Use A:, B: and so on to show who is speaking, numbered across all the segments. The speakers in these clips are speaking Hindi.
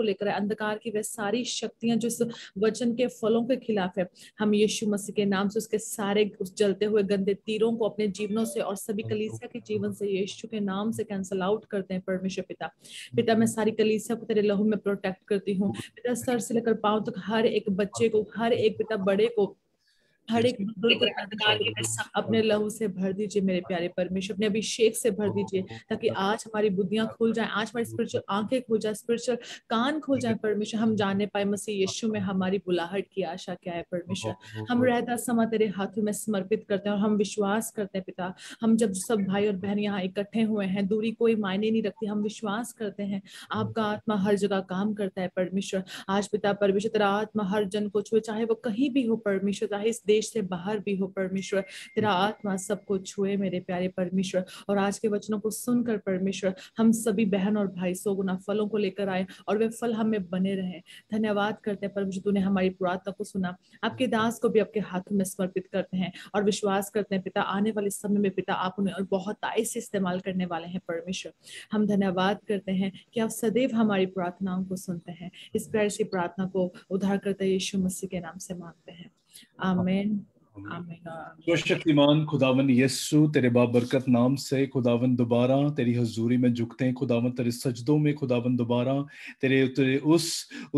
A: को लेकर है अंधकार की वह सारी शक्तियां जो इस वचन के फलों के खिलाफ है हम यीशु मसीह के नाम से उसके सारे जलते हुए गंदे तीरों को अपने जीवनों से और सभी हाँ, कलीसिया के हाँ। जीवन से यीशु के नाम से कैंसल आउट करते हैं परमेश्वर पिता पिता मैं सारी कलीसिया को तेरे लहू में प्रोटेक्ट करती हूँ पिता सर से लेकर पाँव तक तो हर एक बच्चे को हर एक पिता बड़े को हर एक अपने लहू से भर दीजिए मेरे प्यारे परमेश्वर अपने अभिषेक से भर दीजिए ताकि आज हमारी बुद्धियां खुल जाए आज हमारी स्पिरिचुअल आंखें खुल जाए स्पिरिचुअल कान खुल जाए परमेश्वर हम जानने पाए मसीह यीशु में हमारी बुलाहट की आशा क्या है परमेश्वर हम रहता समा तेरे हाथों में समर्पित करते हैं और हम विश्वास करते हैं पिता हम जब सब भाई और बहन यहाँ इकट्ठे हुए हैं दूरी कोई मायने नहीं रखती हम विश्वास करते हैं आपका आत्मा हर जगह काम करता है परमेश्वर आज पिता परमेश्वर तेरा आत्मा हर जन को छुए चाहे वो कहीं भी हो परमेश्वर चाहे इस देश देश से बाहर भी हो परमेश्वर तेरा आत्मा सबको छुए मेरे प्यारे परमेश्वर और आज के वचनों को सुनकर परमेश्वर हम सभी बहन और भाई सौ गुना फलों को लेकर आए और वे फल हमें बने रहे धन्यवाद करते हैं परमेश्वर तूने हमारी प्रार्थना को सुना आपके दास को भी आपके हाथों में समर्पित करते हैं और विश्वास करते हैं पिता आने वाले समय में पिता आप उन्हें और बहुत आय से इस्तेमाल करने वाले हैं परमेश्वर हम धन्यवाद करते हैं कि आप सदैव हमारी प्रार्थनाओं को सुनते हैं इस प्यार से प्रार्थना को उधार करते यीशु मसीह के नाम से मांगते हैं Amén. तो
B: शक्तिमान खुदावन यस्सु तेरे बाबरकत नाम से खुदावन दोबारा तेरी हजूरी में झुकते हैं खुदावन तेरे सजदों में खुदावन दोबारा तेरे तेरे उस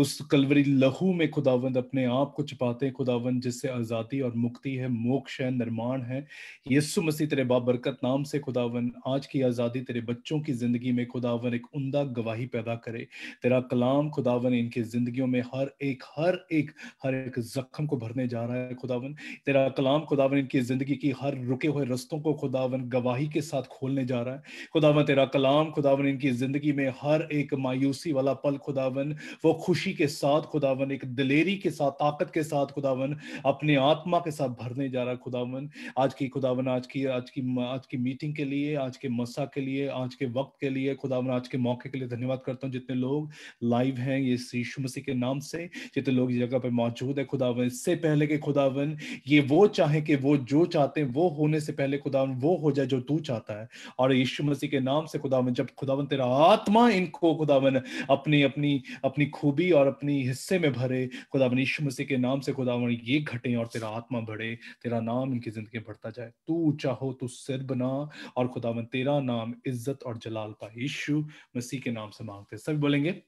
B: उस कलवरी लहू में खुदावन अपने आप को छुपाते हैं खुदावन जिससे आज़ादी और मुक्ति है मोक्ष है निर्माण है यस्सु मसीह तेरे बाबरकत नाम से खुदावन आज की आज़ादी तेरे बच्चों की ज़िंदगी में खुदावन एक उमदा गवाही पैदा करे तेरा कलाम खुदावन इनकी ज़िंदगियों में हर एक हर एक हर एक जख्म को भरने जा रहा है खुदावन तेरा कलाम खुदावन इनकी ज़िंदगी की हर रुके हुए रस्तों को खुदावन गवाही के साथ खोलने जा रहा है खुदावन तेरा कलाम खुदावन इनकी ज़िंदगी में हर एक मायूसी वाला पल खुदावन वो खुशी के साथ खुदावन एक दिलेरी के साथ ताकत के साथ खुदावन अपने आत्मा के साथ भरने जा रहा है खुदावन आज की खुदावन आज की आज की आज की मीटिंग के लिए आज के मसा के लिए आज के वक्त के लिए खुदावन आज के मौके के लिए धन्यवाद करता हूँ जितने लोग लाइव हैं ये यीशु मसीह के नाम से जितने लोग इस जगह पर मौजूद है खुदावन इससे पहले के खुदावन ये वो चाहे कि वो जो चाहते हैं वो होने से पहले खुदा वो हो जाए जो तू चाहता है और यीशु मसीह के नाम से खुदावन जब खुदावन तेरा आत्मा इनको खुदावन अपनी अपनी अपनी खूबी और अपनी हिस्से में भरे खुदावन यीशु मसीह के नाम से खुदावन ये घटे और तेरा आत्मा बढ़े तेरा नाम इनकी जिंदगी में बढ़ता जाए तू चाहो तू तो सिर बना और खुदावन तेरा नाम इज्जत और जलाल पाए यीशु मसीह के नाम से मांगते सब बोलेंगे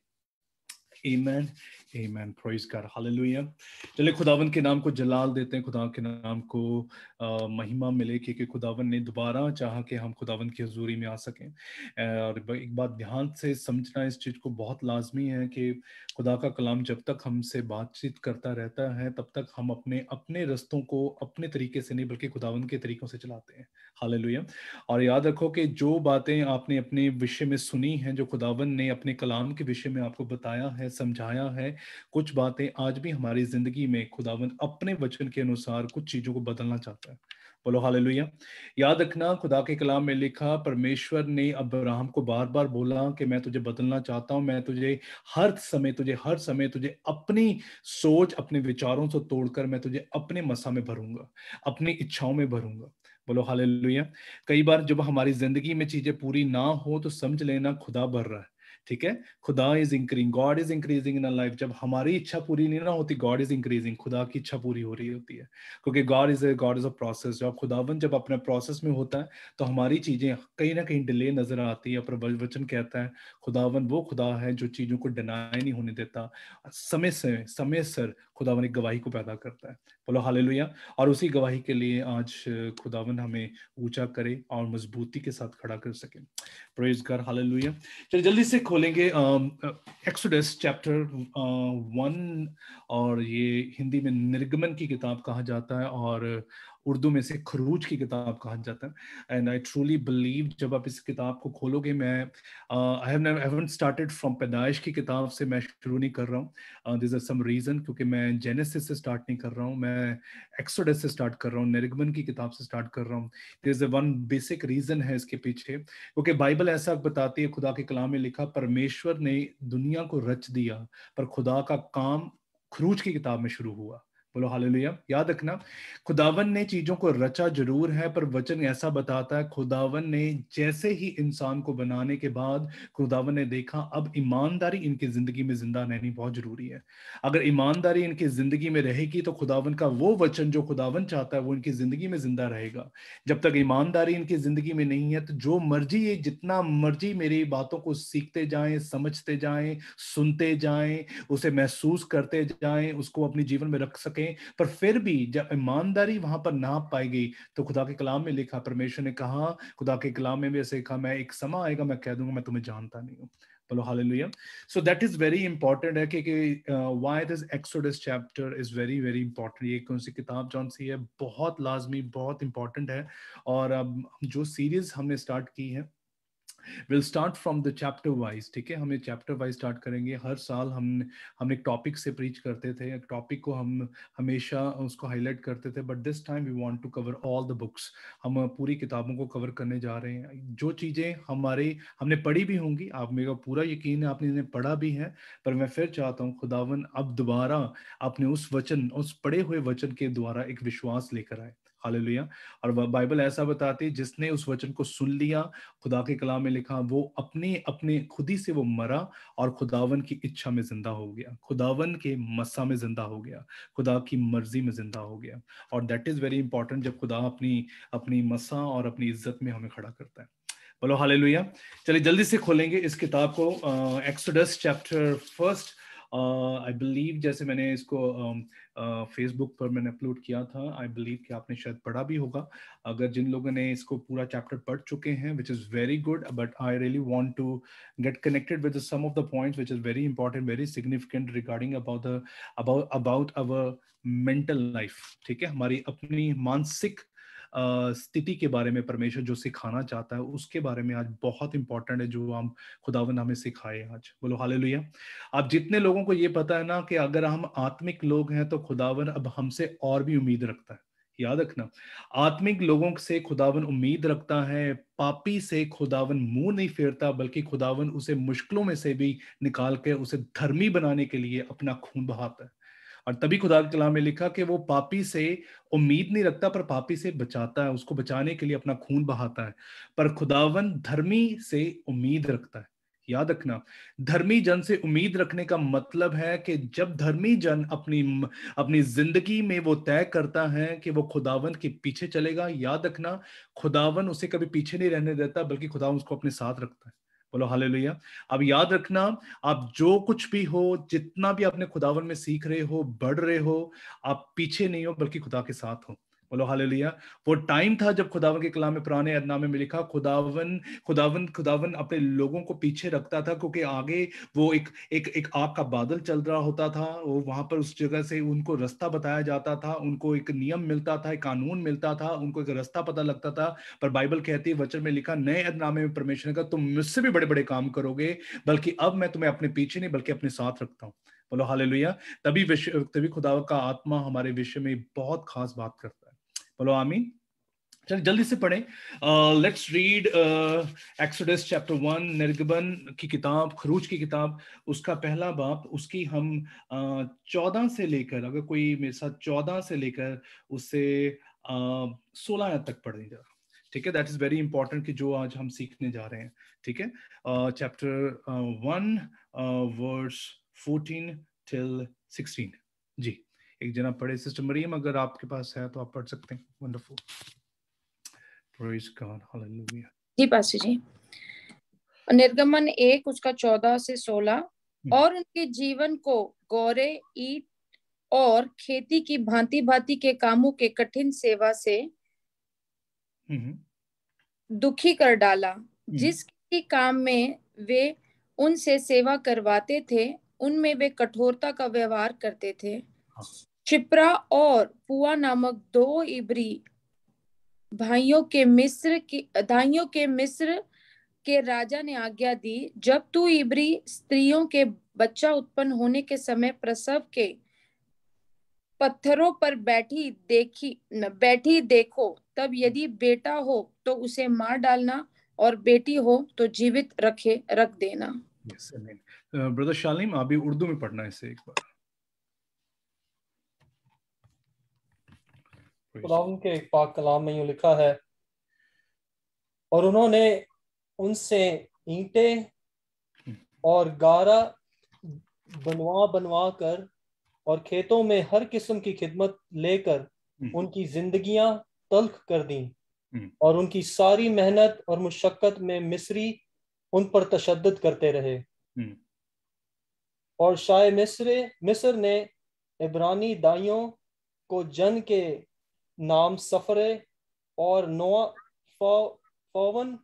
B: Amen. Amen. Praise God. Hallelujah. चले खुदावन के नाम को जलाल देते हैं खुदा के नाम को आ, महिमा मिले क्योंकि खुदावन ने दोबारा चाहा कि हम खुदावन की हजूरी में आ सकें और एक बात ध्यान से समझना इस चीज़ को बहुत लाजमी है कि खुदा का कलाम जब तक हमसे बातचीत करता रहता है तब तक हम अपने अपने रस्तों को अपने तरीके से नहीं बल्कि खुदावन के तरीकों से चलाते हैं हालेलुया और याद रखो कि जो बातें आपने अपने विषय में सुनी हैं जो खुदावन ने अपने कलाम के विषय में आपको बताया है समझाया है कुछ बातें आज भी हमारी जिंदगी में खुदावंद अपने वचन के अनुसार कुछ चीजों को बदलना चाहता है बोलो हालेलुया याद रखना खुदा के कलाम में लिखा परमेश्वर ने अब्राहम को बार बार बोला कि मैं तुझे बदलना चाहता हूँ मैं तुझे हर समय तुझे हर समय तुझे अपनी सोच अपने विचारों से तोड़कर मैं तुझे अपने मसा में भरूंगा अपनी इच्छाओं में भरूंगा बोलो हाल कई बार जब हमारी जिंदगी में चीजें पूरी ना हो तो समझ लेना खुदा भर रहा है ठीक है खुदा is increasing God is increasing in life जब हमारी इच्छा पूरी नहीं ना होती गॉड इज इंक्रीजिंग खुदा की इच्छा पूरी हो रही होती है क्योंकि God is God is a process जब खुदावन जब अपने प्रोसेस में होता है तो हमारी चीजें कहीं ना कहीं डिले नजर आती है पर वचन कहता है खुदावन वो खुदा है जो चीजों को डिनाई नहीं होने देता समय से समय सर खुदावन एक गवाही को पैदा करता है बोलो हालेलुया और उसी गवाही के लिए आज खुदावन हमें ऊंचा करे और मजबूती के साथ खड़ा कर सके प्रेज हाल हालेलुया चलिए जल्दी से खोलेंगे एक्सोडस चैप्टर वन और ये हिंदी में निर्गमन की किताब कहा जाता है और उर्दू में से खरूज की किताब कहा जाता है एंड आई ट्रूली बिलीव जब आप इस किताब को खोलोगे मैं आई हैव स्टार्टेड फ्रॉम पैदाइश की किताब से मैं शुरू नहीं कर रहा हूँ दिस आर सम रीज़न क्योंकि मैं जेनेसिस से स्टार्ट नहीं कर रहा हूँ मैं एक्सोडस से स्टार्ट कर रहा हूँ नेरिगमन की किताब से स्टार्ट कर रहा हूँ there is a one basic reason है इसके पीछे क्योंकि बाइबल ऐसा बताती है खुदा के कलाम में लिखा परमेश्वर ने दुनिया को रच दिया पर खुदा का काम खरूज की किताब में शुरू हुआ बोलो हालेलुया याद रखना खुदावन ने चीजों को रचा जरूर है पर वचन ऐसा बताता है खुदावन ने जैसे ही इंसान को बनाने के बाद खुदावन ने देखा अब ईमानदारी इनकी जिंदगी में जिंदा रहनी बहुत जरूरी है अगर ईमानदारी इनकी जिंदगी में रहेगी तो खुदावन का वो वचन जो खुदावन चाहता है वो इनकी जिंदगी में जिंदा रहेगा जब तक ईमानदारी इनकी जिंदगी में नहीं है तो जो मर्जी ये जितना मर्जी मेरी बातों को सीखते जाए समझते जाए सुनते जाए उसे महसूस करते जाए उसको अपने जीवन में रख सके में पर फिर भी जब ईमानदारी वहां पर ना पाई गई तो खुदा के कलाम में लिखा परमेश्वर ने कहा खुदा के कलाम में भी ऐसे कहा मैं एक समा आएगा मैं कह दूंगा मैं तुम्हें जानता नहीं हूँ बोलो हाल hallelujah so that is very important है क्योंकि why this Exodus chapter is very very important ये कौन सी किताब जौन सी है बहुत लाजमी बहुत इंपॉर्टेंट है और अब जो सीरीज हमने स्टार्ट की है will start from the chapter wise ठीक है हमें चैप्टर वाइज स्टार्ट करेंगे हर साल हम हम एक टॉपिक से प्रीच करते थे एक टॉपिक को हम हमेशा उसको हाईलाइट करते थे but this time we want to cover all the books हम पूरी किताबों को कवर करने जा रहे हैं जो चीज़ें हमारे हमने पढ़ी भी होंगी आप मेरा पूरा यकीन है आपने इन्हें पढ़ा भी है पर मैं फिर चाहता हूँ खुदावन अब दोबारा अपने उस वचन उस पढ़े हुए वचन के द्वारा एक विश्वास लेकर आए हालेलुया और बाइबल ऐसा बताती है जिसने उस वचन को सुन लिया खुदा के कलाम में लिखा वो अपने अपने खुद ही से वो मरा और खुदावन की इच्छा में जिंदा हो गया खुदावन के मसा में जिंदा हो गया खुदा की मर्जी में जिंदा हो गया और दैट इज वेरी इंपॉर्टेंट जब खुदा अपनी अपनी मसा और अपनी इज्जत में हमें खड़ा करता है बोलो हालेलुया चलिए जल्दी से खोलेंगे इस किताब को Exodus chapter first I believe जैसे मैंने इसको फेसबुक uh, पर मैंने अपलोड किया था आई बिलीव कि आपने शायद पढ़ा भी होगा अगर जिन लोगों ने इसको पूरा चैप्टर पढ़ चुके हैं which is very good but I really want to get connected with some of the points which is very important very significant regarding about about about our mental life ठीक है हमारी अपनी मानसिक स्थिति के बारे में परमेश्वर जो सिखाना चाहता है उसके बारे में आज बहुत इंपॉर्टेंट है जो हम खुदावन हमें सिखाए आज बोलो लुया आप जितने लोगों को ये पता है ना कि अगर हम आत्मिक लोग हैं तो खुदावन अब हमसे और भी उम्मीद रखता है याद रखना आत्मिक लोगों से खुदावन उम्मीद रखता है पापी से खुदावन मुंह नहीं फेरता बल्कि खुदावन उसे मुश्किलों में से भी निकाल के उसे धर्मी बनाने के लिए अपना खून बहाता है और तभी खुदा के कलाम में लिखा कि वो पापी से उम्मीद नहीं रखता पर पापी से बचाता है उसको बचाने के लिए अपना खून बहाता है पर खुदावन धर्मी से उम्मीद रखता है याद रखना धर्मी जन से उम्मीद रखने का मतलब है कि जब धर्मी जन अपनी अपनी जिंदगी में वो तय करता है कि वो खुदावन के पीछे चलेगा याद रखना खुदावन उसे कभी पीछे नहीं रहने देता बल्कि खुदावन उसको अपने साथ रखता है बोलो हाल अब याद रखना आप जो कुछ भी हो जितना भी आपने खुदावन में सीख रहे हो बढ़ रहे हो आप पीछे नहीं हो बल्कि खुदा के साथ हो बोलो हालेलुया वो टाइम था जब खुदावन के कलाम में पुराने अदनामे में लिखा खुदावन खुदावन खुदावन अपने लोगों को पीछे रखता था क्योंकि आगे वो एक एक एक आग का बादल चल रहा होता था वो वहां पर उस जगह से उनको रास्ता बताया जाता था उनको एक नियम मिलता था एक कानून मिलता था उनको एक रास्ता पता लगता था पर बाइबल कहती है वचन में लिखा नए अदनामे में परमेश्वर का तुम मुझसे भी बड़े बड़े काम करोगे बल्कि अब मैं तुम्हें अपने पीछे नहीं बल्कि अपने साथ रखता हूँ बोलो हाल तभी विश्व तभी खुदा का आत्मा हमारे विषय में बहुत खास बात करता बोलो आमीन चल जल्दी से पढ़ें let's read Exodus chapter one निर्गबन की किताब खरूज की किताब उसका पहला बाप उसकी हम चौदह uh, से लेकर अगर कोई मेरे साथ चौदह से लेकर उससे सोलह uh, तक पढ़ जरा ठीक है दैट इज़ वेरी इंपॉर्टेंट कि जो आज हम सीखने जा रहे हैं ठीक है chapter one verse fourteen till sixteen जी एक जना पढ़े सिस्टर मरियम अगर आपके पास है तो आप पढ़ सकते हैं वंडरफुल प्रेज गॉड हालेलुया
C: जी पास्टर जी निर्गमन एक उसका चौदह से सोलह हम्म। और उनके जीवन को गौरे ईट और खेती की भांति भांति के कामों के कठिन सेवा से हम्म। दुखी कर डाला हम्म। जिस काम में वे उनसे सेवा करवाते थे उनमें वे कठोरता का व्यवहार करते थे शिप्रा और पुआ नामक दो इबरी भाइयों के मिस्र की दाइयों के मिस्र के राजा ने आज्ञा दी जब तू इबरी स्त्रियों के बच्चा उत्पन्न होने के समय प्रसव के पत्थरों पर बैठी देखी न, बैठी देखो तब यदि बेटा हो तो उसे मार डालना और बेटी हो तो जीवित रखे रख देना
B: yes, I ब्रदर शालिम अभी उर्दू में पढ़ना है इसे एक बार
D: खुदावन के पाक कलाम में यूं लिखा है और उन्होंने उनसे ईंटे और गारा बनवा बनवा कर और खेतों में हर किस्म की खिदमत लेकर हम्म। उनकी जिंदगियां तल्ख कर दी हम्म। और उनकी सारी मेहनत और मुशक्कत में मिस्री उन पर तशद करते रहे हम्म। और शाय मिस्र मिस्र ने इब्रानी दाइयों को जन के नाम सफरे और नोआ फौवन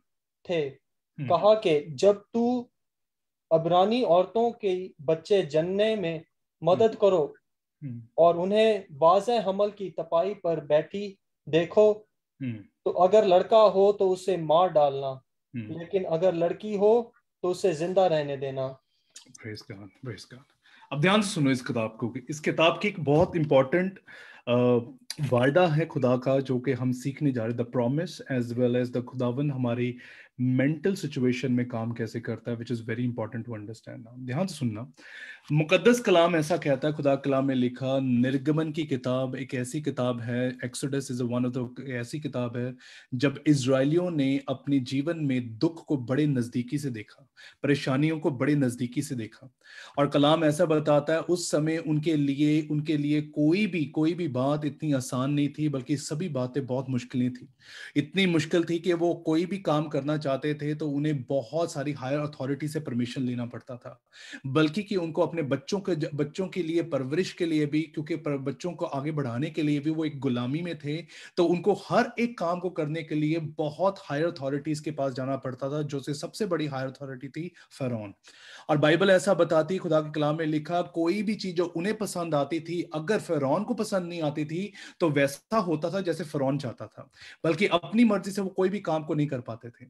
D: थे हम्म। कहा कि जब तू अबरानी औरतों के बच्चे जनने में मदद हम्म। करो हम्म। और उन्हें वाज हमल की तपाई पर बैठी देखो तो अगर लड़का हो तो उसे मार डालना लेकिन अगर लड़की हो तो उसे जिंदा रहने देना
B: प्रेस God, प्रेस God. अब ध्यान से सुनो इस किताब को इस किताब की एक बहुत इंपॉर्टेंट important... वायदा है खुदा का जो कि हम सीखने जा रहे the promise as well as the खुदावन हमारी मेंटल सिचुएशन में काम कैसे करता है which is very important to understand ध्यान से सुनना मुकदस कलाम ऐसा कहता है खुदा कलाम में लिखा निर्गमन की किताब एक ऐसी किताब है Exodus is one of the ऐसी किताब है जब इसराइलियों ने अपने जीवन में दुख को बड़े नज़दीकी से देखा परेशानियों को बड़े नज़दीकी से देखा और कलाम ऐसा बताता है उस समय उनके लिए उनके लिए कोई भी कोई भी बात इतनी आसान नहीं थी बल्कि सभी बातें बहुत मुश्किलें थी इतनी मुश्किल थी कि वो कोई भी काम करना चाहते थे तो उन्हें बहुत सारी हायर अथॉरिटी से परमिशन लेना पड़ता था बल्कि कि उनको अपने बच्चों के बच्चों के लिए परवरिश के लिए भी क्योंकि बच्चों को आगे बढ़ाने के लिए भी वो एक गुलामी में थे तो उनको हर एक काम को करने के लिए बहुत हायर अथॉरिटीज के पास जाना पड़ता था जो से सबसे बड़ी हायर अथॉरिटी थी फरौन और बाइबल ऐसा बताती खुदा के कलाम में लिखा कोई भी चीज जो उन्हें पसंद आती थी अगर फिरौन को पसंद नहीं आती थी तो वैसा होता था जैसे फिरौन चाहता था बल्कि अपनी मर्जी से वो कोई भी काम को नहीं कर पाते थे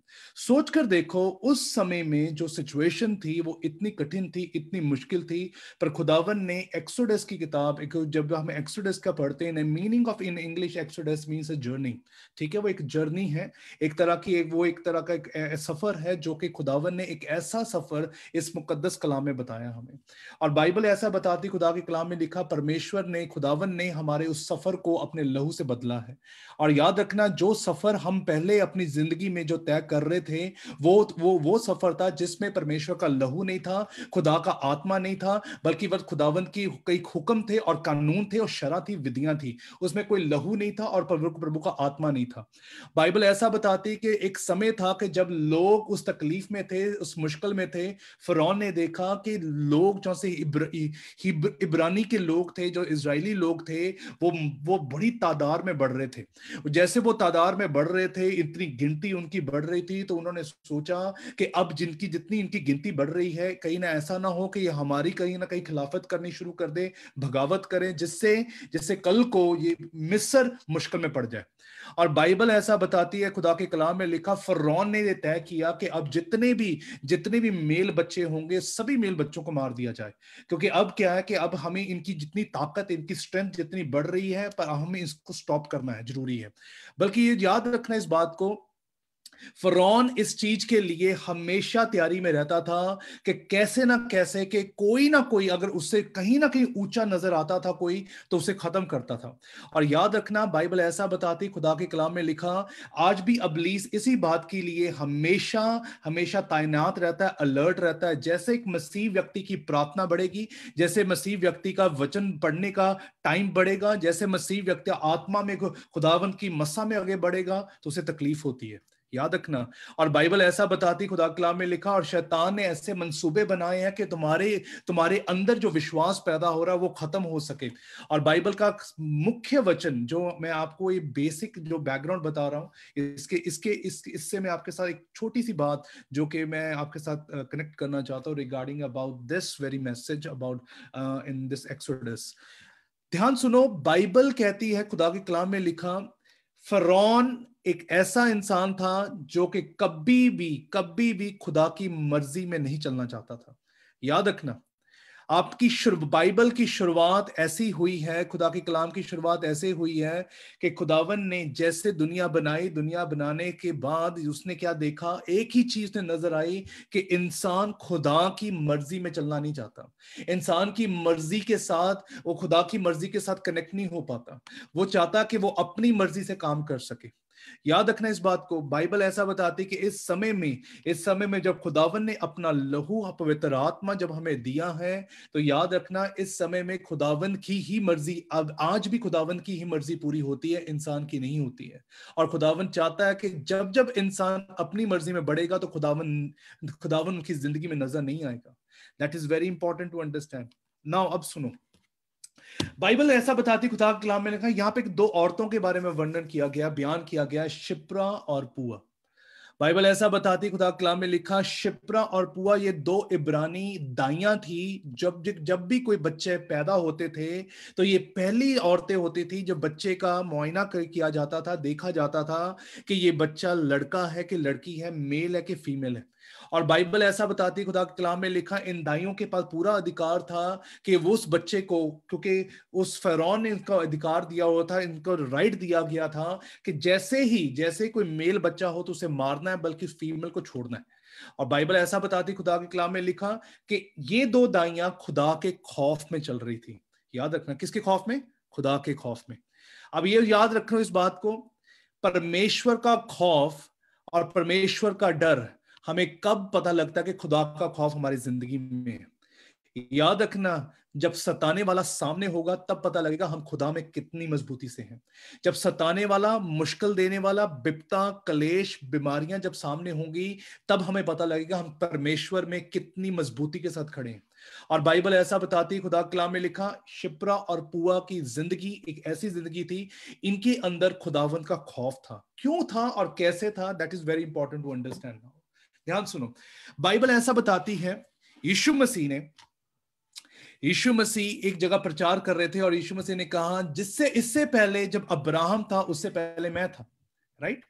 B: सोच कर देखो उस समय में जो सिचुएशन थी वो इतनी कठिन थी इतनी मुश्किल थी पर खुदावन ने एक्सोडेस की किताब एक जब हम एक्सोडेस का पढ़ते हैं meaning of in English Exodus mean a journey ठीक है वो एक जर्नी है एक तरह की एक वो एक तरह का एक सफर है जो कि खुदावन ने एक ऐसा सफर इस मुकदस कलाम में बताया हमें और बाइबल ऐसा बताती खुदा के कलाम में लिखा परमेश्वर ने खुदावन ने हमारे उस सफ़र को अपने लहू से बदला है और याद रखना जो सफ़र हम पहले अपनी ज़िंदगी में जो तय कर रहे थे वो वो वो सफ़र था जिसमें परमेश्वर का लहू नहीं था खुदा का आत्मा नहीं था बल्कि वह खुदावन की कई हुक्म थे और कानून थे और शरा थी विधियां थी उसमें कोई लहू नहीं था और प्रभु प्रभु का आत्मा नहीं था बाइबल ऐसा बताती कि एक समय था कि जब लोग उस तकलीफ में थे उस मुश्किल में थे फिर फिरौन ने देखा कि लोग जो से इब्र, इब्रानी के लोग थे जो इसराइली लोग थे वो वो बड़ी तादाद में बढ़ रहे थे जैसे वो तादाद में बढ़ रहे थे इतनी गिनती उनकी बढ़ रही थी तो उन्होंने सोचा कि अब जिनकी जितनी इनकी गिनती बढ़ रही है कहीं ना ऐसा ना हो कि ये हमारी कहीं ना कहीं खिलाफत करनी शुरू कर दे भगावत करें जिससे जिससे कल को ये मिस्र मुश्किल में पड़ जाए और बाइबल ऐसा बताती है खुदा के कलाम में लिखा फरौन ने यह तय किया कि अब जितने भी जितने भी मेल बच्चे होंगे सभी मेल बच्चों को मार दिया जाए क्योंकि अब क्या है कि अब हमें इनकी जितनी ताकत इनकी स्ट्रेंथ जितनी बढ़ रही है पर हमें इसको स्टॉप करना है जरूरी है बल्कि ये याद रखना इस बात को फरौन इस चीज के लिए हमेशा तैयारी में रहता था कि कैसे ना कैसे कि कोई ना कोई अगर उससे कहीं ना कहीं ऊंचा नजर आता था कोई तो उसे खत्म करता था और याद रखना बाइबल ऐसा बताती खुदा के कलाम में लिखा आज भी अबलीस इसी बात के लिए हमेशा हमेशा तैनात रहता है अलर्ट रहता है जैसे एक मसीह व्यक्ति की प्रार्थना बढ़ेगी जैसे मसीह व्यक्ति का वचन पढ़ने का टाइम बढ़ेगा जैसे मसीह व्यक्ति आत्मा में खुदावंत की मसा में आगे बढ़ेगा तो उसे तकलीफ होती है याद रखना और बाइबल ऐसा बताती खुदा कलाम में लिखा और शैतान ने ऐसे मंसूबे बनाए हैं कि तुम्हारे तुम्हारे अंदर जो विश्वास पैदा हो रहा है वो खत्म हो सके और बाइबल का मुख्य वचन जो मैं आपको ये बेसिक जो बैकग्राउंड बता रहा हूँ इसके इसके इस इससे मैं आपके साथ एक छोटी सी बात जो कि मैं आपके साथ कनेक्ट करना चाहता हूँ regarding about this very message about in this Exodus ध्यान सुनो बाइबल कहती है खुदा के कलाम में लिखा फरौन एक ऐसा इंसान था जो कि कभी भी कभी भी खुदा की मर्जी में नहीं चलना चाहता था याद रखना आपकी बाइबल की शुरुआत ऐसी हुई है खुदा के कलाम की शुरुआत ऐसे हुई है कि खुदावन ने जैसे दुनिया बनाई दुनिया बनाने के बाद उसने क्या देखा एक ही चीज ने नजर आई कि इंसान खुदा की मर्जी में चलना नहीं चाहता इंसान की मर्जी के साथ वो खुदा की मर्जी के साथ कनेक्ट नहीं हो पाता वो चाहता कि वो अपनी मर्जी से काम कर सके याद रखना इस बात को बाइबल ऐसा बताती कि इस समय में इस समय में जब खुदावन ने अपना लहू पवित्र आत्मा जब हमें दिया है तो याद रखना इस समय में खुदावन की ही मर्जी अब आज भी खुदावन की ही मर्जी पूरी होती है इंसान की नहीं होती है और खुदावन चाहता है कि जब जब इंसान अपनी मर्जी में बढ़ेगा तो खुदावन खुदावन उनकी जिंदगी में नजर नहीं आएगा that is very important to understand now अब सुनो बाइबल ऐसा बताती खुदा कलाम में लिखा यहाँ पे दो औरतों के बारे में वर्णन किया गया बयान किया गया शिप्रा और पुआ बाइबल ऐसा बताती खुदा कलाम में लिखा शिप्रा और पुआ ये दो इब्रानी दाइयां थी जब जब भी कोई बच्चे पैदा होते थे तो ये पहली औरतें होती थी जब बच्चे का मुआयना किया जाता था देखा जाता था कि ये बच्चा लड़का है कि लड़की है मेल है कि फीमेल है और बाइबल ऐसा बताती खुदा के कलाम में लिखा इन दाइयों के पास पूरा अधिकार था कि वो उस बच्चे को क्योंकि उस फरौन ने इनका अधिकार दिया हुआ था इनको राइट दिया गया था कि जैसे ही जैसे कोई मेल बच्चा हो तो उसे मारना है बल्कि फीमेल को छोड़ना है और बाइबल ऐसा बताती खुदा के कलाम में लिखा कि ये दो दाइयां खुदा के खौफ में चल रही थी याद रखना किसके खौफ में खुदा के खौफ में अब ये याद रखना इस बात को परमेश्वर का खौफ और परमेश्वर का डर हमें कब पता लगता है कि खुदा का खौफ हमारी जिंदगी में है याद रखना जब सताने वाला सामने होगा तब पता लगेगा हम खुदा में कितनी मजबूती से हैं जब सताने वाला मुश्किल देने वाला बिपता कलेश बीमारियां जब सामने होंगी तब हमें पता लगेगा हम परमेश्वर में कितनी मजबूती के साथ खड़े हैं और बाइबल ऐसा बताती खुदा कलाम में लिखा शिप्रा और पुआ की जिंदगी एक ऐसी जिंदगी थी इनके अंदर खुदावन का खौफ था क्यों था और कैसे था that is very important to understand now ध्यान सुनो बाइबल ऐसा बताती है यीशु मसीह ने यीशु मसीह एक जगह प्रचार कर रहे थे और यीशु मसीह ने कहा जिससे इससे पहले जब अब्राहम था उससे पहले मैं था राइट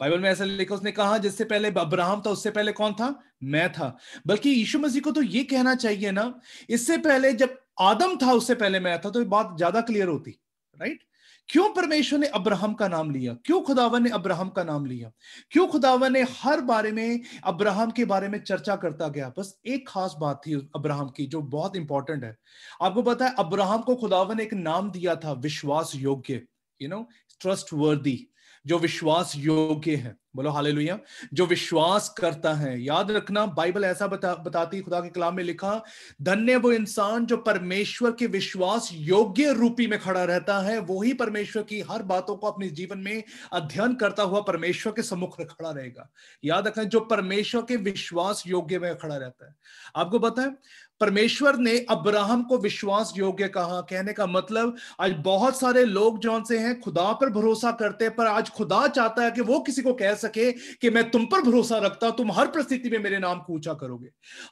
B: बाइबल में ऐसा लिखा उसने कहा जिससे पहले अब्राहम था उससे पहले कौन था मैं था बल्कि यीशु मसीह को तो ये कहना चाहिए ना इससे पहले जब आदम था उससे पहले मैं था तो ये बात ज्यादा क्लियर होती राइट क्यों परमेश्वर ने अब्राहम का नाम लिया क्यों खुदावन ने अब्राहम का नाम लिया क्यों खुदावन ने हर बारे में अब्राहम के बारे में चर्चा करता गया बस एक खास बात थी अब्राहम की जो बहुत इंपॉर्टेंट है आपको पता है अब्राहम को खुदावन ने एक नाम दिया था विश्वास योग्य यू नो ट्रस्ट वर्दी जो विश्वास योग्य है बोलो हालेलुया जो विश्वास करता है याद रखना बाइबल ऐसा बता बताती खुदा के कलाम में लिखा धन्य वो इंसान जो परमेश्वर के विश्वास योग्य रूपी में खड़ा रहता है वो ही परमेश्वर की हर बातों को अपने जीवन में अध्ययन करता हुआ परमेश्वर के सम्मुख खड़ा रहेगा याद रखना जो परमेश्वर के विश्वास योग्य में खड़ा रहता है आपको बताए परमेश्वर ने अब्राहम को विश्वास योग्य कहा कहने का मतलब आज बहुत सारे लोग जौन से हैं खुदा पर भरोसा करते हैं पर आज खुदा चाहता है कि वो किसी को कह सके कि मैं तुम पर भरोसा रखता हूं तुम हर परिस्थिति में मेरे नाम को ऊंचा करोगे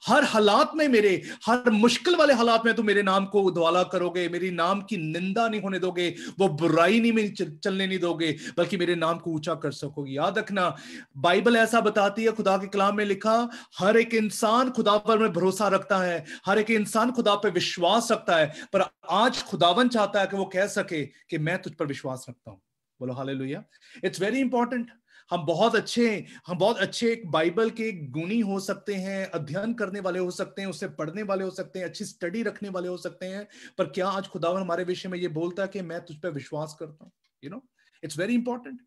B: हर हालात में मेरे हर मुश्किल वाले हालात में तुम मेरे नाम को उद्वाला करोगे मेरी नाम की निंदा नहीं होने दोगे वो बुराई नहीं मेरी चलने नहीं दोगे बल्कि मेरे नाम को ऊंचा कर सकोगे याद रखना बाइबल ऐसा बताती है खुदा के कलाम में लिखा हर एक इंसान खुदा पर में भरोसा रखता है हर एक इंसान खुदा पर विश्वास रखता है पर आज खुदावन चाहता है कि वो कह सके कि मैं तुझ पर विश्वास रखता हूं बोलो हाले इट्स वेरी इंपॉर्टेंट हम बहुत अच्छे हम बहुत अच्छे एक बाइबल के गुणी हो सकते हैं अध्ययन करने वाले हो सकते हैं उसे पढ़ने वाले हो सकते हैं अच्छी स्टडी रखने वाले हो सकते हैं पर क्या आज खुदावन हमारे विषय में ये बोलता है कि मैं तुझ पर विश्वास करता हूँ you know it's very important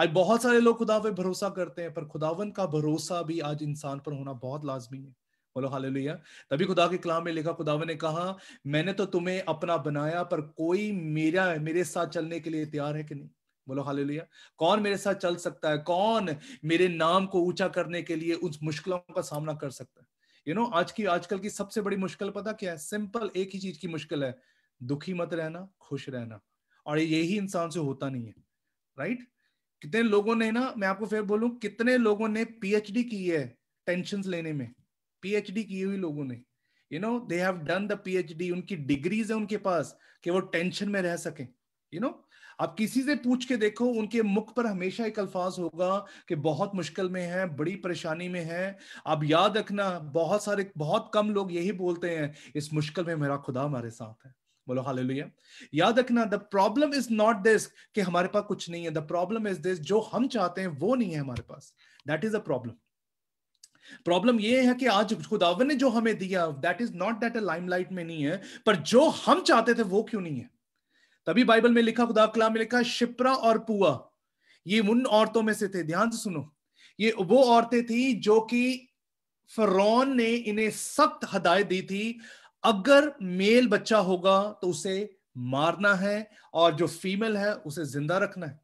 B: आज बहुत सारे लोग खुदा पर भरोसा करते हैं पर खुदावन का भरोसा भी आज इंसान पर होना बहुत लाजमी है बोलो हालेलुया तभी खुदा के कलाम में लिखा खुदावन ने कहा मैंने तो तुम्हें अपना बनाया पर कोई मेरा मेरे साथ चलने के लिए तैयार है कि नहीं बोलो हाल लिया कौन मेरे साथ चल सकता है कौन मेरे नाम को ऊंचा करने के लिए उस मुश्किलों का सामना कर सकता है यू you नो know, आज की आजकल की सबसे बड़ी मुश्किल पता क्या है सिंपल एक ही चीज की मुश्किल है दुखी मत रहना खुश रहना और यही इंसान से होता नहीं है राइट कितने लोगों ने ना मैं आपको फिर बोलूं कितने लोगों ने पीएचडी की है टेंशन लेने में पीएचडी की हुई लोगों ने you know they have done the PhD उनकी डिग्रीज है उनके पास कि वो टेंशन में रह सके यू you नो know? आप किसी से पूछ के देखो उनके मुख पर हमेशा एक अल्फाज होगा कि बहुत मुश्किल में है बड़ी परेशानी में है आप याद रखना बहुत सारे बहुत कम लोग यही बोलते हैं इस मुश्किल में मेरा खुदा हमारे साथ है बोलो हाल लोहिया याद रखना the problem is not this कि हमारे पास कुछ नहीं है द प्रॉब्लम इज दिस जो हम चाहते हैं वो नहीं है हमारे पास that is a problem problem ये है कि आज खुदावन ने जो हमें दिया that is not that a limelight में नहीं है पर जो हम चाहते थे वो क्यों नहीं है तभी बाइबल में लिखा खुदा कलाम में लिखा शिप्रा और पुआ ये उन औरतों में से थे ध्यान से सुनो ये वो औरतें थी जो कि फरौन ने इन्हें सख्त हदायत दी थी अगर मेल बच्चा होगा तो उसे मारना है और जो फीमेल है उसे जिंदा रखना है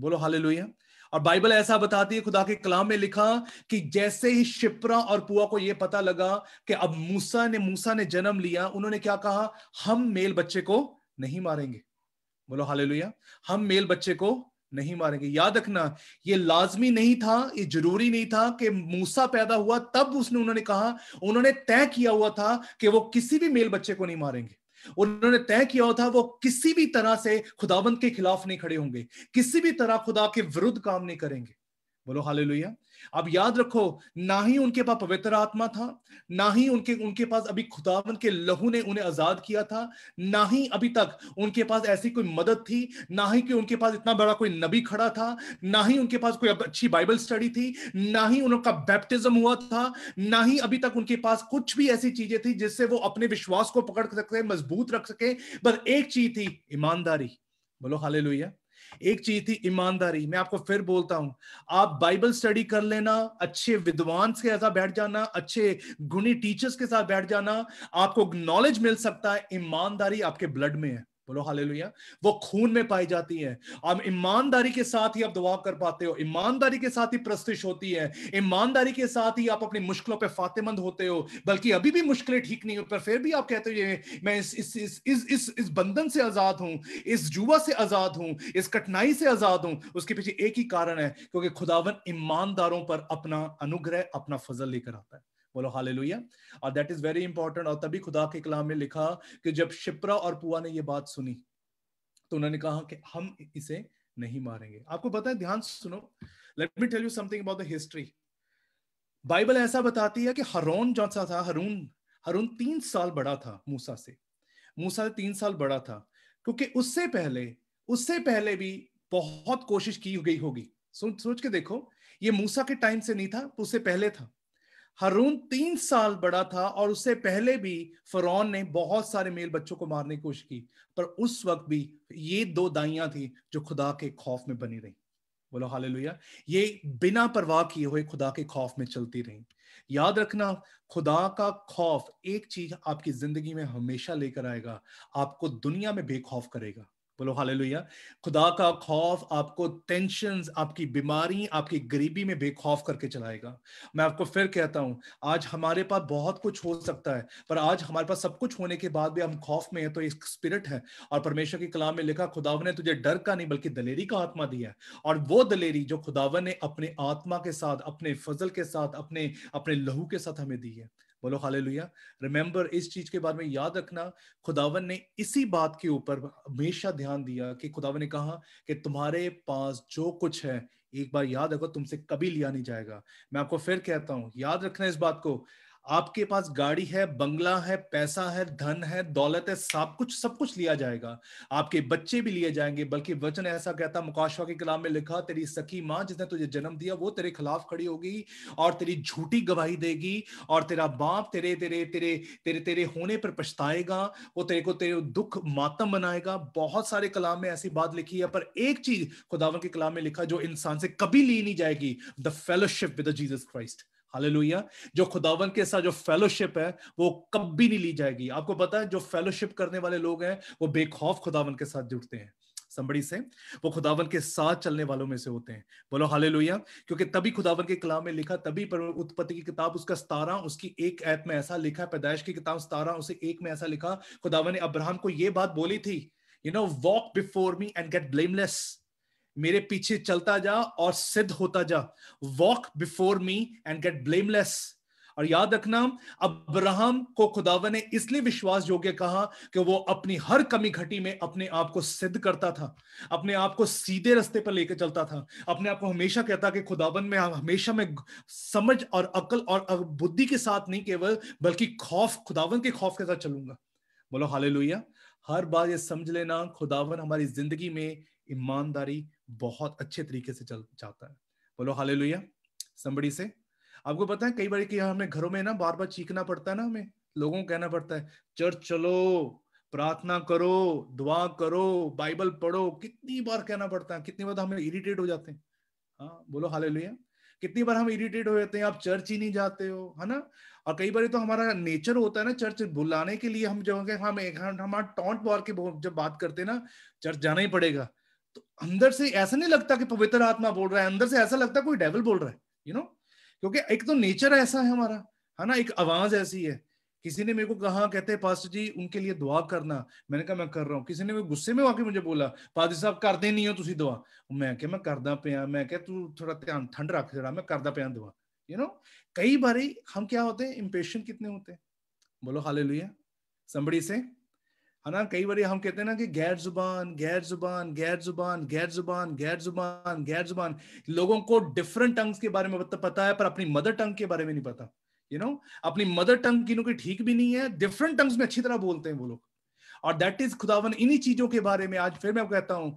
B: बोलो हाल लोहिया और बाइबल ऐसा बताती है खुदा के कलाम में लिखा कि जैसे ही शिप्रा और पुआ को यह पता लगा कि अब मूसा ने मूसा ने जन्म लिया उन्होंने क्या कहा हम मेल बच्चे को नहीं मारेंगे बोलो हालेलुया हम मेल बच्चे को नहीं मारेंगे याद रखना ये लाजमी नहीं था ये जरूरी नहीं था कि मूसा पैदा हुआ तब उसने उन्होंने कहा उन्होंने तय किया हुआ था कि वो किसी भी मेल बच्चे को नहीं मारेंगे उन्होंने तय किया हुआ था वो किसी भी तरह से खुदाबंद के खिलाफ नहीं खड़े होंगे किसी भी तरह खुदा के विरुद्ध काम नहीं करेंगे बोलो हाल लोहिया अब याद रखो ना ही उनके पास पवित्र आत्मा था ना ही उनके उनके पास अभी खुदावन के लहू ने उन्हें आजाद किया था ना ही अभी तक उनके पास ऐसी कोई मदद थी ना ही कि उनके पास इतना बड़ा कोई नबी खड़ा था ना ही उनके पास कोई अच्छी बाइबल स्टडी थी ना ही उनका बैप्टिज्म हुआ था ना ही अभी तक उनके पास कुछ भी ऐसी चीजें थी जिससे वो अपने विश्वास को पकड़ सकते मजबूत रख सके बस एक चीज थी ईमानदारी बोलो हाल लोहिया एक चीज थी ईमानदारी मैं आपको फिर बोलता हूं आप बाइबल स्टडी कर लेना अच्छे विद्वान के साथ बैठ जाना अच्छे गुणी टीचर्स के साथ बैठ जाना आपको नॉलेज मिल सकता है ईमानदारी आपके ब्लड में है बोलो हालेलुया वो खून में पाई जाती है अब ईमानदारी के साथ ही आप दुआ कर पाते हो ईमानदारी के साथ ही प्रस्तिश होती है ईमानदारी के साथ ही आप अपनी मुश्किलों पर फातेमंद होते हो बल्कि अभी भी मुश्किलें ठीक नहीं हो पर फिर भी आप कहते हो मैं इस इस इस इस इस, इस बंधन से आजाद हूं इस जुआ से आजाद हूं इस कठिनाई से आजाद हूं उसके पीछे एक ही कारण है क्योंकि खुदावन ईमानदारों पर अपना अनुग्रह अपना फजल लेकर आता है बोलो हाल और दैट इज वेरी इंपॉर्टेंट और तभी खुदा के कलाम में लिखा कि जब शिप्रा और पुआ ने ये बात सुनी तो उन्होंने कहा कि हम इसे नहीं मारेंगे आपको पता है ध्यान सुनो let me tell you something about the history Bible ऐसा बताती है कि हरोन जो सा था हरून हरून तीन साल बड़ा था मूसा से मूसा से तीन साल बड़ा था क्योंकि उससे पहले उससे पहले भी बहुत कोशिश की गई होगी सोच सोच के देखो ये मूसा के टाइम से नहीं था तो उससे पहले था हरून तीन साल बड़ा था और उससे पहले भी फरौन ने बहुत सारे मेल बच्चों को मारने की कोशिश की पर उस वक्त भी ये दो दाइयां थी जो खुदा के खौफ में बनी रही बोलो हाल लोहिया ये बिना परवाह किए हुए खुदा के खौफ में चलती रही याद रखना खुदा का खौफ एक चीज आपकी जिंदगी में हमेशा लेकर आएगा आपको दुनिया में बेखौफ करेगा बोलो हालेलुया खुदा का खौफ आपको टेंशन आपकी बीमारी आपकी गरीबी में बेखौफ करके चलाएगा मैं आपको फिर कहता हूं आज हमारे पास बहुत कुछ हो सकता है पर आज हमारे पास सब कुछ होने के बाद भी हम खौफ में हैं तो एक स्पिरिट है और परमेश्वर के कलाम में लिखा खुदावन ने तुझे डर का नहीं बल्कि दलेरी का आत्मा दिया है और वो दलेरी जो खुदावन ने अपने आत्मा के साथ अपने फजल के साथ अपने अपने लहू के साथ हमें दी है बोलो हाल रिमेंबर इस चीज के बारे में याद रखना खुदावन ने इसी बात के ऊपर हमेशा ध्यान दिया कि खुदावन ने कहा कि तुम्हारे पास जो कुछ है एक बार याद रखो तुमसे कभी लिया नहीं जाएगा मैं आपको फिर कहता हूँ याद रखना इस बात को आपके पास गाड़ी है बंगला है पैसा है धन है दौलत है सब कुछ सब कुछ लिया जाएगा आपके बच्चे भी लिए जाएंगे बल्कि वचन ऐसा कहता मुकाशवा के कलाम में लिखा तेरी सखी माँ जिसने तुझे जन्म दिया वो तेरे खिलाफ खड़ी होगी और तेरी झूठी गवाही देगी और तेरा बाप तेरे तेरे तेरे तेरे तेरे होने पर पछताएगा वो तेरे को तेरे दुख मातम बनाएगा बहुत सारे कलाम में ऐसी बात लिखी है पर एक चीज खुदावन के कलाम में लिखा जो इंसान से कभी ली नहीं जाएगी the fellowship with Jesus Christ hallelujah जो खुदावन के साथ जो फेलोशिप है वो कभी नहीं ली जाएगी आपको पता है जो फेलोशिप करने वाले लोग हैं वो बेखौफ खुदावन के साथ जुड़ते हैं संबड़ी से वो खुदावन के साथ चलने वालों में से होते हैं बोलो हाले क्योंकि तभी खुदावन के कलाम में लिखा तभी पर उत्पत्ति की किताब उसका सतारा उसकी एक ऐत में ऐसा लिखा पैदाइश की किताब सतारा उसे एक में ऐसा लिखा खुदावन ने अब्राहम को ये बात बोली थी you know walk before me and get blameless मेरे पीछे चलता जा और सिद्ध होता जा walk before me and get blameless और याद रखना अब्राहम को खुदावा ने इसलिए विश्वास योग्य कहा कि वो अपनी हर कमी घटी में अपने आप को सिद्ध करता था अपने आप को सीधे रास्ते पर लेकर चलता था अपने आप को हमेशा कहता कि खुदावन में हमेशा में समझ और अकल और बुद्धि के साथ नहीं केवल बल्कि खौफ खुदावन के खौफ के साथ चलूंगा बोलो हाले हर बार ये समझ लेना खुदावन हमारी जिंदगी में ईमानदारी बहुत अच्छे तरीके से चल जाता है बोलो हाले लोहिया संबड़ी से आपको पता है कई बार कि हमें घरों में ना बार बार चीखना पड़ता है ना हमें लोगों को कहना पड़ता है चर्च चलो प्रार्थना करो दुआ करो बाइबल पढ़ो कितनी बार कहना पड़ता है कितनी बार तो हम इरिटेट हो जाते हैं हाँ बोलो हाले लोहिया कितनी बार हम इरिटेट हो जाते हैं आप चर्च ही नहीं जाते हो है ना और कई बार तो हमारा नेचर होता है ना चर्च बुलाने के लिए हम जो हम हम, टॉन्ट मार के जब बात करते हैं ना चर्च जाना ही पड़ेगा तो अंदर से ऐसा नहीं लगता कि पवित्र आत्मा बोल रहा है अंदर से ऐसा लगता है कोई डेवल बोल रहा है यू you नो know? क्योंकि एक तो नेचर ऐसा है हमारा है ना एक आवाज ऐसी है किसी ने मेरे को कहा कहते हैं पास्टर जी उनके लिए दुआ करना मैंने कहा मैं कर रहा हूँ किसी ने गुस्से में आके मुझे बोला पादी साहब करते नहीं हो तुम दुआ मैं क्या मैं करदा पिया मैं क्या तू थोड़ा ध्यान ठंड रख जरा मैं करदा पिया दुआ यू नो कई बार हम क्या होते हैं इम्पेशन कितने होते हैं बोलो हाल लुया संबड़ी से है हाँ, ना कई बार हम कहते हैं ना कि गैर जुबान गैर जुबान गैर जुबान गैर जुबान गैर जुबान गैर जुबान लोगों को डिफरेंट टंग्स के बारे में पता है पर अपनी मदर टंग के बारे में नहीं पता यू नो अपनी मदर टंग की की ठीक भी नहीं है डिफरेंट टंग्स में अच्छी तरह बोलते हैं वो लोग और दैट इज खुदावन इन्हीं चीजों के बारे में आज फिर मैं कहता हूं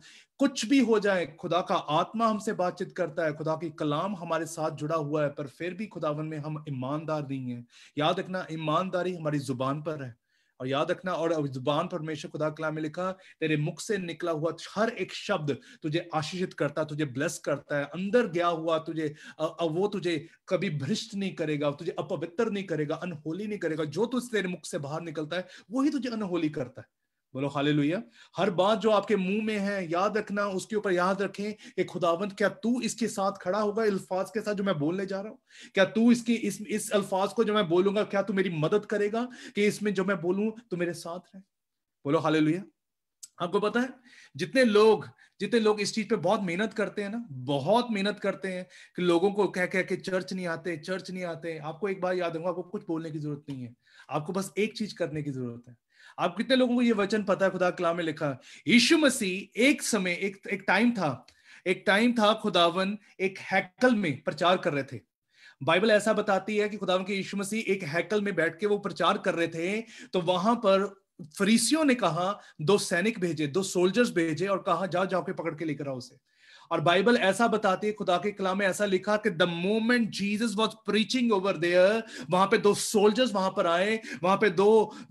B: कुछ भी हो जाए खुदा का आत्मा हमसे बातचीत करता है खुदा की कलाम हमारे साथ जुड़ा हुआ है पर फिर भी खुदावन में हम ईमानदार नहीं है याद रखना ईमानदारी हमारी जुबान पर है और याद रखना और जुबान परमेश्वर खुदा कला में लिखा तेरे मुख से निकला हुआ हर एक शब्द तुझे आशीषित करता तुझे ब्लेस करता है अंदर गया हुआ तुझे वो तुझे कभी भ्रष्ट नहीं करेगा तुझे अपवित्र नहीं करेगा अनहोली नहीं करेगा जो तुझ तेरे मुख से बाहर निकलता है वही तुझे अनहोली करता है बोलो लोहिया हर बात जो आपके मुंह में है याद रखना उसके ऊपर याद रखें कि खुदावंत क्या तू इसके साथ खड़ा होगा अल्फाज के साथ जो मैं बोलने जा रहा हूँ क्या तू इसकी इस इस अल्फाज को जो मैं बोलूंगा क्या तू मेरी मदद करेगा कि इसमें जो मैं बोलूँ तो मेरे साथ रहे बोलो लोहिया आपको पता है जितने लोग जितने लोग इस चीज पे बहुत मेहनत करते हैं ना बहुत मेहनत करते हैं कि लोगों को कह कह के चर्च नहीं आते चर्च नहीं आते आपको एक बार याद होगा आपको कुछ बोलने की जरूरत नहीं है आपको बस एक चीज करने की जरूरत है आप कितने लोगों को ये वचन पता है खुदा कला में लिखा यीशु मसीह एक समय एक एक टाइम था एक टाइम था खुदावन एक हैकल में प्रचार कर रहे थे बाइबल ऐसा बताती है कि खुदावन के यीशु मसीह एक हैकल में बैठ के वो प्रचार कर रहे थे तो वहां पर फरीसियों ने कहा दो सैनिक भेजे दो सोल्जर्स भेजे और कहा जाओ जाओ के पकड़ के लेकर आओ उसे और बाइबल ऐसा बताती है खुदा के कलाम में ऐसा लिखा कि the moment Jesus was preaching over there वहां पे दो सोल्जर्स वहां पर आए वहां पे दो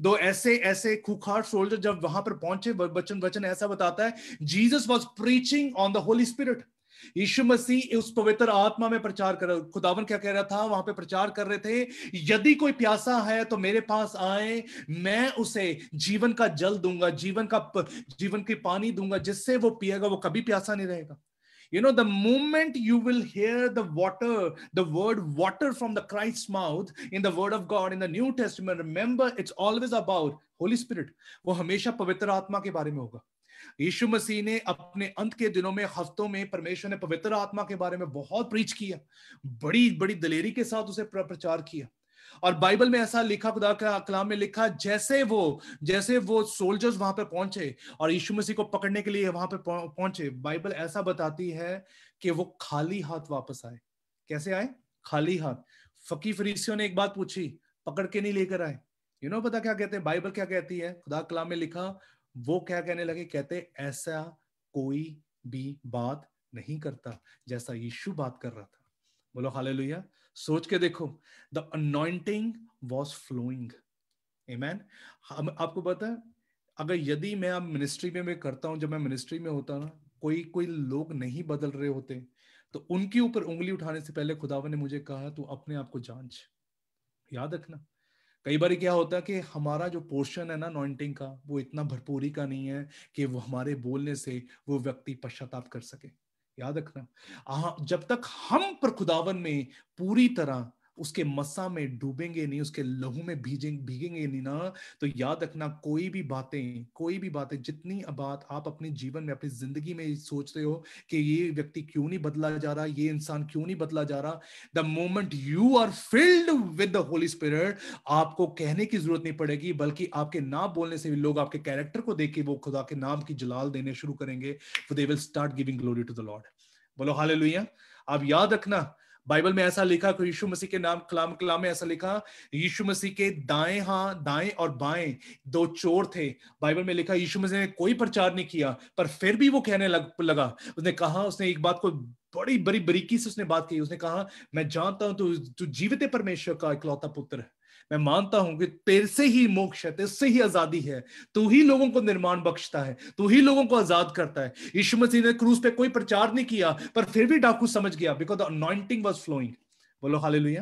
B: दो ऐसे ऐसे खुखार सोल्जर जब वहां पर पहुंचे वचन वचन ऐसा बताता है Jesus was preaching on the Holi spirit यीशु मसीह उस पवित्र आत्मा में प्रचार कर खुदावन क्या कह रहा था वहां पे प्रचार कर रहे थे यदि कोई प्यासा है तो मेरे पास आए मैं उसे जीवन का जल दूंगा जीवन का जीवन के पानी दूंगा जिससे वो पिएगा वो कभी प्यासा नहीं रहेगा You know, the moment you will hear the water, the word water from the Christ's mouth in the word of God in the New Testament, remember it's always about Holy Spirit. wo hamesha pavitra atma ke bare mein hoga यीशु मसीह ने अपने अंत के दिनों में हफ्तों में परमेश्वर ने पवित्र आत्मा के बारे में बहुत प्रीच किया बड़ी बड़ी दलेरी के साथ उसे प्रचार किया और बाइबल में ऐसा लिखा खुदा का कलाम में लिखा जैसे वो जैसे वो सोल्जर्स वहां पर पहुंचे और यीशु मसीह को पकड़ने के लिए वहां पर पहुंचे बाइबल ऐसा बताती है कि वो खाली हाथ वापस आए कैसे आए खाली हाथ फकी फरीसियों ने एक बात पूछी पकड़ के नहीं लेकर आए यू नो पता क्या कहते हैं बाइबल क्या कहती है खुदा कलाम में लिखा वो क्या कहने लगे कहते ऐसा कोई भी बात नहीं करता जैसा यीशु बात कर रहा था बोलो हालेलुया सोच के देखो the anointing was flowing amen आपको पता है अगर यदि मैं अब मिनिस्ट्री में मैं करता हूँ जब मैं मिनिस्ट्री में होता ना कोई कोई लोग नहीं बदल रहे होते तो उनके ऊपर उंगली उठाने से पहले खुदावन ने मुझे कहा तू अपने आप को जांच याद रखना कई बार क्या होता है कि हमारा जो पोर्शन है ना नॉइंटिंग का वो इतना भरपूरी का नहीं है कि वो हमारे बोलने से वो व्यक्ति पश्चाताप कर सके याद रखना जब तक हम पर खुदावन में पूरी तरह उसके मसा में डूबेंगे नहीं उसके लहू में भीगेंगे नहीं ना तो याद रखना कोई भी बातें कोई भी बातें जितनी बात आप अपने जीवन में अपनी जिंदगी में सोच रहे हो कि ये व्यक्ति क्यों नहीं बदला जा रहा ये इंसान क्यों नहीं बदला जा रहा the moment you are filled with the Holi spirit आपको कहने की जरूरत नहीं पड़ेगी बल्कि आपके ना बोलने से भी लोग आपके कैरेक्टर को देख के वो खुदा के नाम की जलाल देने शुरू करेंगे they will start giving glory to the Lord बोलो हाल आप याद रखना बाइबल में ऐसा लिखा कि यीशु मसीह के नाम कलाम कलाम में ऐसा लिखा यीशु मसीह के दाएं हाँ दाएं और बाएं दो चोर थे बाइबल में लिखा यीशु मसीह ने कोई प्रचार नहीं किया पर फिर भी वो कहने लग, लगा उसने कहा उसने एक बात को बड़ी बड़ी बारीकी से उसने बात की उसने कहा मैं जानता हूं तू तू जीवित परमेश्वर का इकलौता पुत्र है मैं मानता हूं कि तेरे से ही मोक्ष है तेरे से ही आजादी है तू ही लोगों को निर्माण बख्शता है तू ही लोगों को आजाद करता है यीशु मसीह ने क्रूज पे कोई प्रचार नहीं किया पर फिर भी डाकू समझ गया because the anointing was flowing बोलो हाल मैं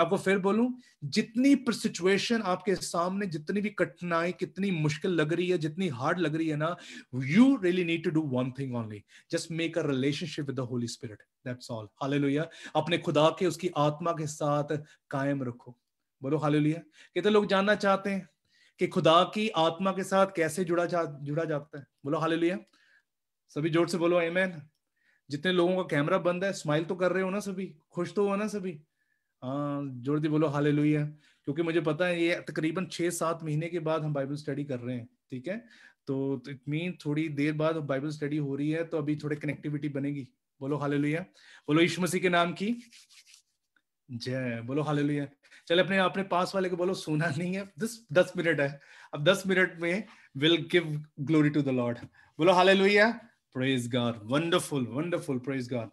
B: आपको फिर बोलूं जितनी सिचुएशन आपके सामने जितनी भी कठिनाई कितनी मुश्किल लग रही है जितनी हार्ड लग रही है ना you really need to do one thing only just make a relationship with the Holi Spirit that's all हाल अपने खुदा के उसकी आत्मा के साथ कायम रखो बोलो खाली लिया कितने लोग जानना चाहते हैं कि खुदा की आत्मा के साथ कैसे जुड़ा जा जुड़ा जाता है बोलो लिया सभी जोर से बोलो एम जितने लोगों का कैमरा बंद है स्माइल तो कर रहे हो ना सभी खुश तो हो ना सभी हाँ जोर दी बोलो हाल क्योंकि मुझे पता है ये तकरीबन छह सात महीने के बाद हम बाइबल स्टडी कर रहे हैं ठीक है तो इट मीन थोड़ी देर बाद बाइबल स्टडी हो रही है तो अभी थोड़ी कनेक्टिविटी बनेगी बोलो हाल बोलो ईश्मसी मसीह के नाम की जय बोलो हाल चले अपने अपने पास वाले को बोलो सोना नहीं है दस दस मिनट है अब दस मिनट में will give glory to the Lord बोलो hallelujah praise God wonderful wonderful praise God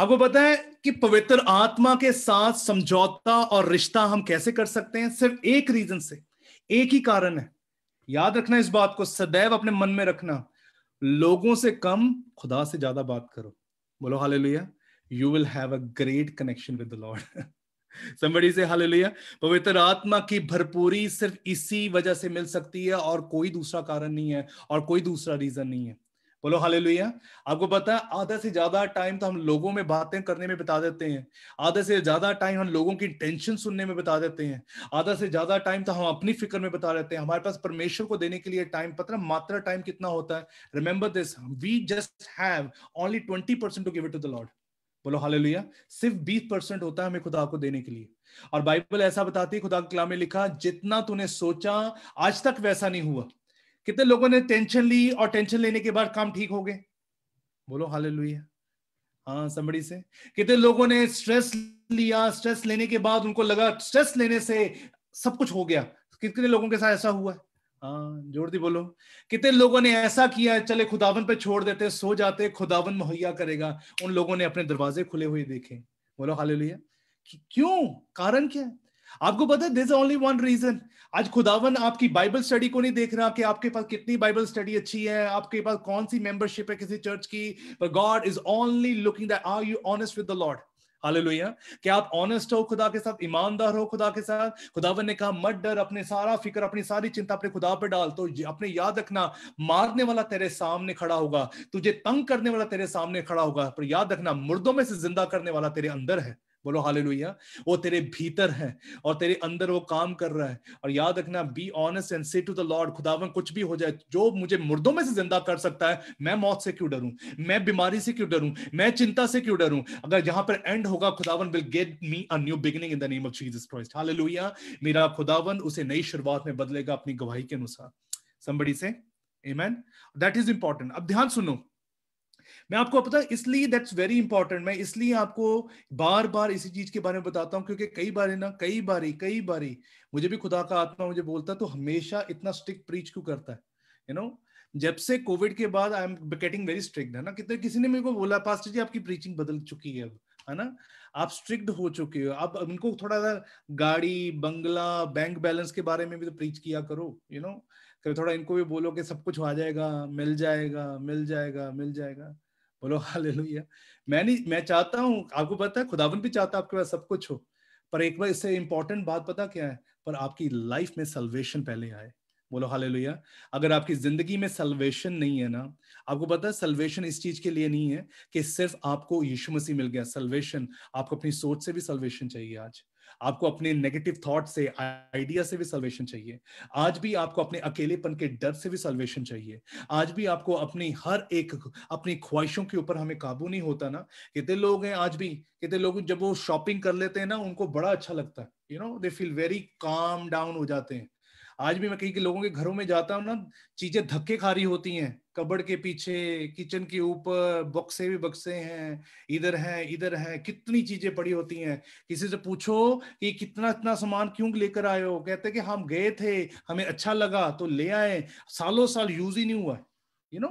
B: आपको पता है कि पवित्र आत्मा के साथ समझौता और रिश्ता हम कैसे कर सकते हैं सिर्फ एक रीजन से एक ही कारण है याद रखना इस बात को सदैव अपने मन में रखना लोगों से कम खुदा से ज्यादा बात करो बोलो hallelujah you will have a great connection with the Lord Somebody say hallelujah. पवित्र आत्मा की भरपूरी सिर्फ इसी वजह से मिल सकती है और कोई दूसरा कारण नहीं है और कोई दूसरा रीजन नहीं है बोलो हालेलुया आपको पता है आधा से ज्यादा टाइम तो हम लोगों में बातें करने में बिता देते हैं आधा से ज्यादा टाइम हम लोगों की टेंशन सुनने में बिता देते हैं आधा से ज्यादा टाइम तो हम अपनी फिक्र में बता देते हैं हमारे पास परमेश्वर को देने के लिए टाइम पता मात्रा टाइम कितना होता है remember this we just have only twenty percent to give it to the Lord बोलो लुया सिर्फ बीस परसेंट होता है हमें खुदा को देने के लिए और बाइबल ऐसा बताती है खुदा के कला में लिखा जितना तूने सोचा आज तक वैसा नहीं हुआ कितने लोगों ने टेंशन ली और टेंशन लेने के बाद काम ठीक हो गए बोलो लुया हाँ समबड़ी से कितने लोगों ने स्ट्रेस लिया स्ट्रेस लेने के बाद उनको लगा स्ट्रेस लेने से सब कुछ हो गया कितने लोगों के साथ ऐसा हुआ है हाँ जोर दी बोलो कितने लोगों ने ऐसा किया है चले खुदावन पे छोड़ देते सो जाते खुदावन मुहैया करेगा उन लोगों ने अपने दरवाजे खुले हुए देखे बोलो हालेलुया क्यों कारण क्या है आपको पता है दिस ओनली वन रीजन आज खुदावन आपकी बाइबल स्टडी को नहीं देख रहा कि आपके पास कितनी बाइबल स्टडी अच्छी है आपके पास कौन सी मेंबरशिप है किसी चर्च की God is only looking that are you honest with the Lord hallelujah क्या आप ऑनेस्ट हो खुदा के साथ ईमानदार हो खुदा के साथ खुदावन ने कहा मत डर अपने सारा फिक्र अपनी सारी चिंता अपने खुदा पर डाल तो अपने याद रखना मारने वाला तेरे सामने खड़ा होगा तुझे तंग करने वाला तेरे सामने खड़ा होगा पर याद रखना मुर्दों में से जिंदा करने वाला तेरे अंदर है बोलो हाल वो तेरे भीतर है और तेरे अंदर वो काम कर रहा है और याद रखना be honest and say to the Lord खुदावन कुछ भी हो जाए जो मुझे मुर्दों में से जिंदा कर सकता है मैं मौत से क्यों डरूं मैं बीमारी से क्यों डरूं मैं चिंता से क्यों डरूं अगर यहां पर एंड होगा खुदावन will get me a new beginning in the name of Jesus Christ hallelujah मेरा खुदावन उसे नई शुरुआत में बदलेगा अपनी गवाही के अनुसार संबड़ी से amen that is important अब ध्यान सुनो मैं आपको पता इसलिए दैट्स वेरी इंपॉर्टेंट मैं इसलिए आपको बार बार इसी चीज के बारे में बताता हूँ क्योंकि कई बार ना कई बारी कई बारी मुझे भी खुदा का आत्मा मुझे बोलता है तो हमेशा इतना स्ट्रिक्ट प्रीच क्यों करता है यू you नो know? जब से कोविड के बाद I am getting very strict है ना कितने किसी ने मेरे को बोला पास्टर जी आपकी प्रीचिंग बदल चुकी है अब है ना आप स्ट्रिक्ट हो चुके हो आप उनको थोड़ा सा गाड़ी बंगला बैंक बैलेंस के बारे में भी तो प्रीच किया करो यू नो know? थोड़ा इनको भी बोलो कि सब कुछ आ जाएगा मिल जाएगा मिल जाएगा मिल जाएगा बोलो लोहिया मैं नहीं मैं चाहता हूँ आपको पता है खुदावन भी चाहता है आपके पास सब कुछ हो पर एक बार इससे इंपॉर्टेंट बात पता क्या है पर आपकी लाइफ में सल्वेशन पहले आए बोलो लोहिया अगर आपकी जिंदगी में सल्वेशन नहीं है ना आपको पता है सल्वेशन इस चीज के लिए नहीं है कि सिर्फ आपको यीशु मसीह मिल गया सल्वेशन आपको अपनी सोच से भी सल्वेशन चाहिए आज आपको अपने नेगेटिव थॉट से आइडिया से भी सल्वेशन चाहिए आज भी आपको अपने अकेलेपन के डर से भी सल्वेशन चाहिए आज भी आपको अपनी हर एक अपनी ख्वाहिशों के ऊपर हमें काबू नहीं होता ना कितने लोग हैं आज भी कितने लोग जब वो शॉपिंग कर लेते हैं ना उनको बड़ा अच्छा लगता है you know they feel very calm down हो जाते हैं आज भी मैं कहीं के लोगों के घरों में जाता हूँ ना चीजें धक्के खा रही होती हैं कबड़ के पीछे किचन के ऊपर बक्से भी बक्से हैं इधर है इधर है कितनी चीजें पड़ी होती हैं किसी से पूछो कि कितना इतना सामान क्यों लेकर आए हो कहते कि हम गए थे हमें अच्छा लगा तो ले आए सालों साल यूज ही नहीं हुआ यू नो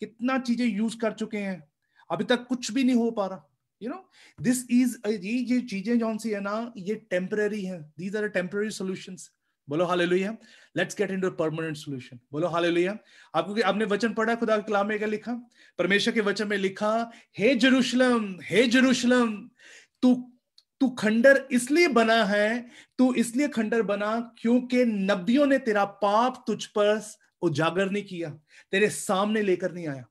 B: कितना चीजें यूज कर चुके हैं अभी तक कुछ भी नहीं हो पा रहा यू नो दिस इज ये चीजें जो सी है ना ये टेम्पररी है दीज आर टेम्पररी सोल्यूशन बोलो हाल let's get into permanent solution बोलो हाल आपको आपने वचन पढ़ा खुदा के कलाम में क्या लिखा परमेश्वर के वचन में लिखा हे जरूशलम हे जरूशलम तू तू खंडर इसलिए बना है तू इसलिए खंडर बना क्योंकि नबियों ने तेरा पाप तुझ पर उजागर नहीं किया तेरे सामने लेकर नहीं आया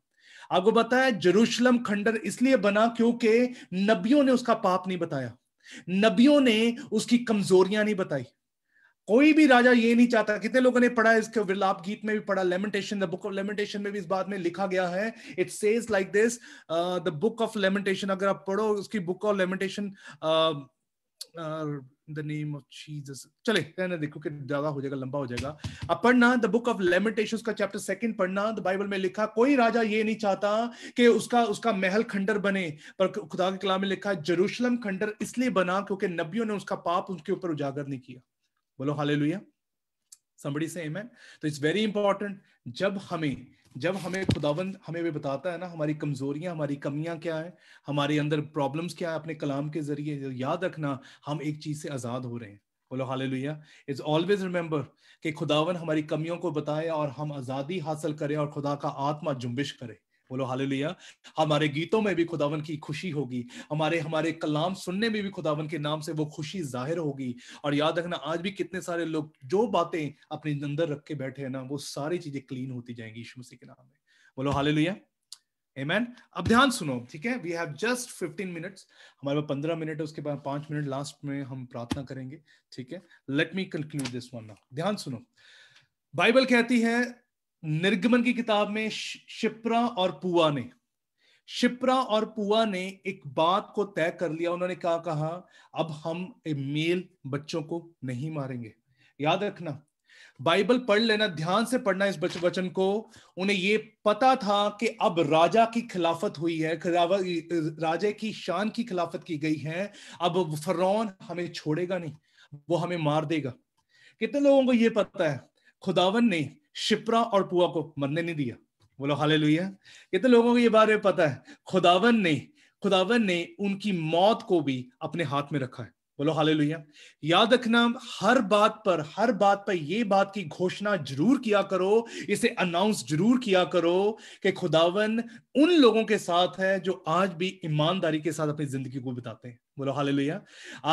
B: आपको बताया जरूशलम खंडर इसलिए बना क्योंकि नबियों ने उसका पाप नहीं बताया नबियों ने उसकी कमजोरियां नहीं बताई कोई भी राजा ये नहीं चाहता कितने लोगों ने पढ़ा इसके विलाप गीत में भी पढ़ा Lamentation the book of Lamentation में भी इस बात में लिखा गया है it says like this the book of Lamentation अगर आप पढ़ो उसकी book of Lamentation the name of Jesus चले रहने देखो कि ज्यादा हो जाएगा लंबा हो जाएगा अब पढ़ना द बुक ऑफ लेमेंटेशंस का चैप्टर सेकंड पढ़ना द बाइबल में लिखा कोई राजा ये नहीं चाहता कि उसका उसका महल खंडर बने पर खुदा के कलाम में लिखा जरूशलम खंडर इसलिए बना क्योंकि नबियों ने उसका पाप उनके ऊपर उजागर नहीं किया बोलो लुया समी से एमैन तो इट्स वेरी इंपॉर्टेंट जब हमें जब हमें खुदावन हमें भी बताता है ना हमारी कमजोरियां हमारी कमियां क्या है हमारे अंदर प्रॉब्लम्स क्या है अपने कलाम के जरिए तो याद रखना हम एक चीज से आजाद हो रहे हैं बोलो हाले लुया इट्स ऑलवेज रिमेंबर कि खुदावन हमारी कमियों को बताए और हम आज़ादी हासिल करें और खुदा का आत्मा जुम्बिश करे बोलो हालेलुया हमारे गीतों में भी खुदावन की खुशी होगी हमारे हमारे कलाम सुनने में भी खुदावन के नाम से वो खुशी जाहिर होगी और याद रखना आज भी कितने सारे लोग जो बातें अपने अंदर रख के बैठे हैं ना वो सारी चीजें क्लीन होती जाएंगी यीशु मसीह के नाम में बोलो हालेलुया Amen. अब ध्यान सुनो ठीक है we have just fifteen minutes हमारे पास पंद्रह मिनट है उसके बाद पांच मिनट लास्ट में हम प्रार्थना करेंगे ठीक है let me conclude this one ध्यान सुनो बाइबल कहती है निर्गमन की किताब में शिप्रा और पुआ ने शिप्रा और पुआ ने एक बात को तय कर लिया उन्होंने क्या कहा अब हम मेल बच्चों को नहीं मारेंगे याद रखना बाइबल पढ़ लेना ध्यान से पढ़ना इस वचन को उन्हें ये पता था कि अब राजा की खिलाफत हुई है राजा की शान की खिलाफत की गई है अब फरौन हमें छोड़ेगा नहीं वो हमें मार देगा कितने लोगों को ये पता है खुदावन ने शिप्रा और पुआ को मरने नहीं दिया बोलो हाले लुहिया कितने तो लोगों को ये बारे में पता है खुदावन ने खुदावन ने उनकी मौत को भी अपने हाथ में रखा है बोलो हाले लुहिया याद रखना हर बात पर हर बात पर यह बात की घोषणा जरूर किया करो इसे अनाउंस जरूर किया करो कि खुदावन उन लोगों के साथ है जो आज भी ईमानदारी के साथ अपनी जिंदगी को बिताते हैं बोलो हाल लोहिया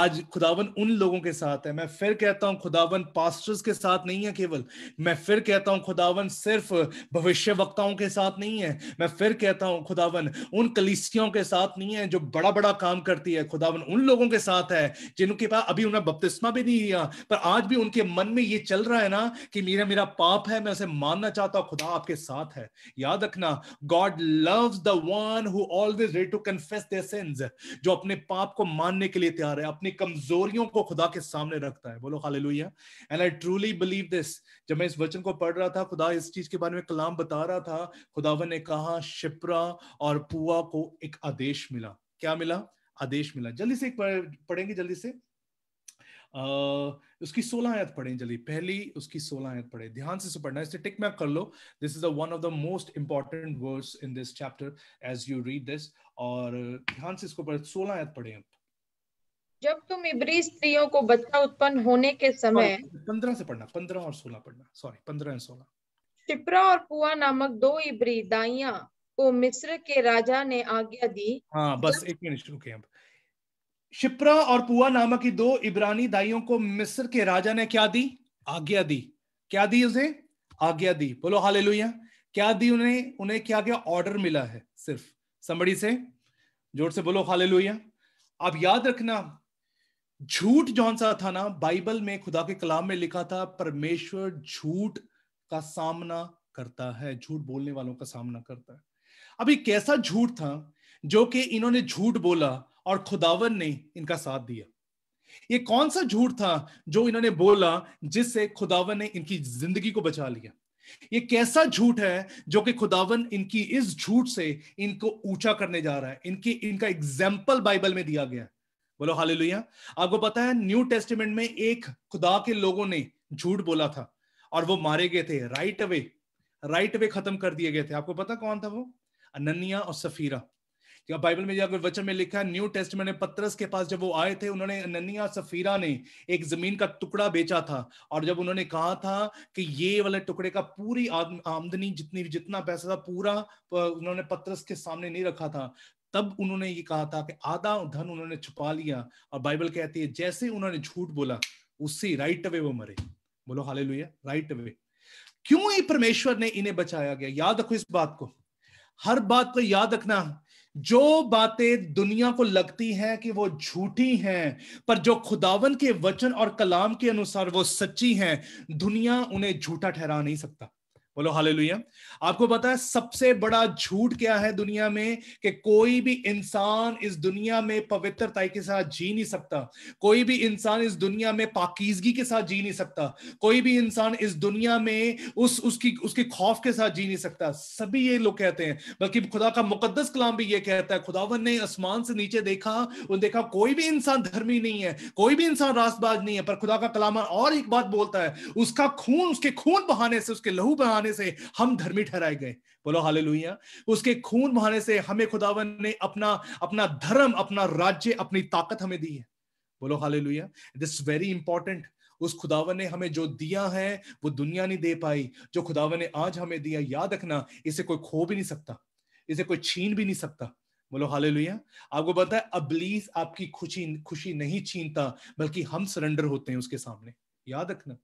B: आज खुदावन उन लोगों के साथ है मैं फिर कहता हूँ खुदावन पास्टर्स के साथ नहीं है केवल मैं फिर कहता हूँ खुदावन सिर्फ भविष्य वक्ताओं के साथ नहीं है मैं फिर कहता हूँ खुदावन उन कलिसियों के साथ नहीं है जो बड़ा बड़ा काम करती है खुदावन उन लोगों के साथ है जिनके पास अभी उन्हें बपतिस्मा भी नहीं लिया पर आज भी उनके मन में ये चल रहा है ना कि मेरा मेरा पाप है मैं उसे मानना चाहता हूँ खुदा आपके साथ है याद रखना God love the one who always ready to confess their जो अपने पाप को मानने के लिए तैयार है अपनी कमजोरियों को खुदा के सामने रखता है बोलो खाले लुहिया and I truly believe this जब मैं इस वचन को पढ़ रहा था खुदा इस चीज के बारे में कलाम बता रहा था खुदावन ने कहा शिप्रा और पुआ को एक आदेश मिला क्या मिला आदेश मिला जल्दी से एक पढ़ेंगे जल्दी से आ, उसकी सोलह आयत पढ़े जल्दी पहली उसकी सोलह आयत पढ़े ध्यान से पढ़ना इसे टिक मैक कर लो this is one of the most important words in this chapter as you read this और ध्यान से इसको पढ़े सोलह आयत पढ़े आप
C: जब तुम इबरी स्त्रियों को बच्चा उत्पन्न होने के समय
B: पंद्रह से पढ़ना पंद्रह और सोलह पढ़ना सॉरी पंद्रह और सोलह शिप्रा
C: और पुआ नामक दो इबरी दाइया को मिस्र के राजा ने आज्ञा दी
B: हाँ बस एक मिनट शुरू किया शिप्रा और पुआ नामक दो इब्रानी दाइयों को मिस्र के राजा ने क्या दी आज्ञा दी क्या दी उसे आज्ञा दी बोलो लोहिया क्या दी उन्हें उन्हें क्या क्या ऑर्डर मिला है सिर्फ समी से जोर से बोलो लोहिया अब याद रखना झूठ जौन सा था ना बाइबल में खुदा के कलाम में लिखा था परमेश्वर झूठ का सामना करता है झूठ बोलने वालों का सामना करता है अभी कैसा झूठ था जो कि इन्होंने झूठ बोला और खुदावन ने इनका साथ दिया ये कौन सा झूठ था जो इन्होंने बोला जिससे खुदावन ने इनकी जिंदगी को बचा लिया ये कैसा झूठ है जो कि खुदावन इनकी इस झूठ से इनको ऊंचा करने जा रहा है इनकी इनका एग्जाम्पल बाइबल में दिया गया है बोलो हाल आपको पता है न्यू टेस्टिमेंट में एक खुदा के लोगों ने झूठ बोला था और वो मारे गए थे राइट अवे राइट अवे खत्म कर दिए गए थे आपको पता कौन था वो अनन्या और सफीरा बाइबल में जब वचन में लिखा है न्यू टेस्टमेंट में पत्रस के पास जब वो आए थे उन्होंने अनन्या सफीरा ने एक जमीन का टुकड़ा बेचा था और जब उन्होंने कहा था कि ये वाले टुकड़े का पूरी आमदनी जितनी जितना पैसा था पूरा उन्होंने पत्रस के सामने नहीं रखा था तब उन्होंने ये कहा था कि आधा धन उन्होंने छुपा लिया और बाइबल कहती है जैसे उन्होंने झूठ बोला उससे राइट अवे वो मरे बोलो हाले राइट अवे क्यों ही परमेश्वर ने इन्हें बचाया गया याद रखो इस बात को हर बात को याद रखना जो बातें दुनिया को लगती हैं कि वो झूठी हैं पर जो खुदावन के वचन और कलाम के अनुसार वो सच्ची हैं दुनिया उन्हें झूठा ठहरा नहीं सकता बोलो हालेलुया आपको पता है सबसे बड़ा झूठ क्या है दुनिया में कि कोई भी इंसान इस दुनिया में पवित्रता के साथ जी नहीं सकता कोई भी इंसान इस दुनिया में पाकिजगी के साथ जी नहीं सकता कोई भी इंसान इस दुनिया में उस उसकी उसके खौफ के साथ जी नहीं सकता सभी ये लोग कहते हैं बल्कि खुदा का मुकदस कलाम भी ये कहता है खुदावन ने आसमान से नीचे देखा उन देखा कोई भी इंसान धर्मी नहीं है कोई भी इंसान रास्तबाज नहीं है पर खुदा का कलाम और एक बात बोलता है उसका खून उसके खून बहाने से उसके लहू बहाने बहाने से हम धर्मी ठहराए गए बोलो हाल उसके खून बहाने से हमें खुदावन ने अपना अपना धर्म अपना राज्य अपनी ताकत हमें दी है बोलो hallelujah this very important उस खुदावन ने हमें जो दिया है वो दुनिया नहीं दे पाई जो खुदावन ने आज हमें दिया याद रखना इसे कोई खो भी नहीं सकता इसे कोई छीन भी नहीं सकता बोलो हाल लुहिया आपको पता है अबलीस आपकी खुशी खुशी नहीं छीनता बल्कि हम सरेंडर होते हैं उसके सामने याद रखना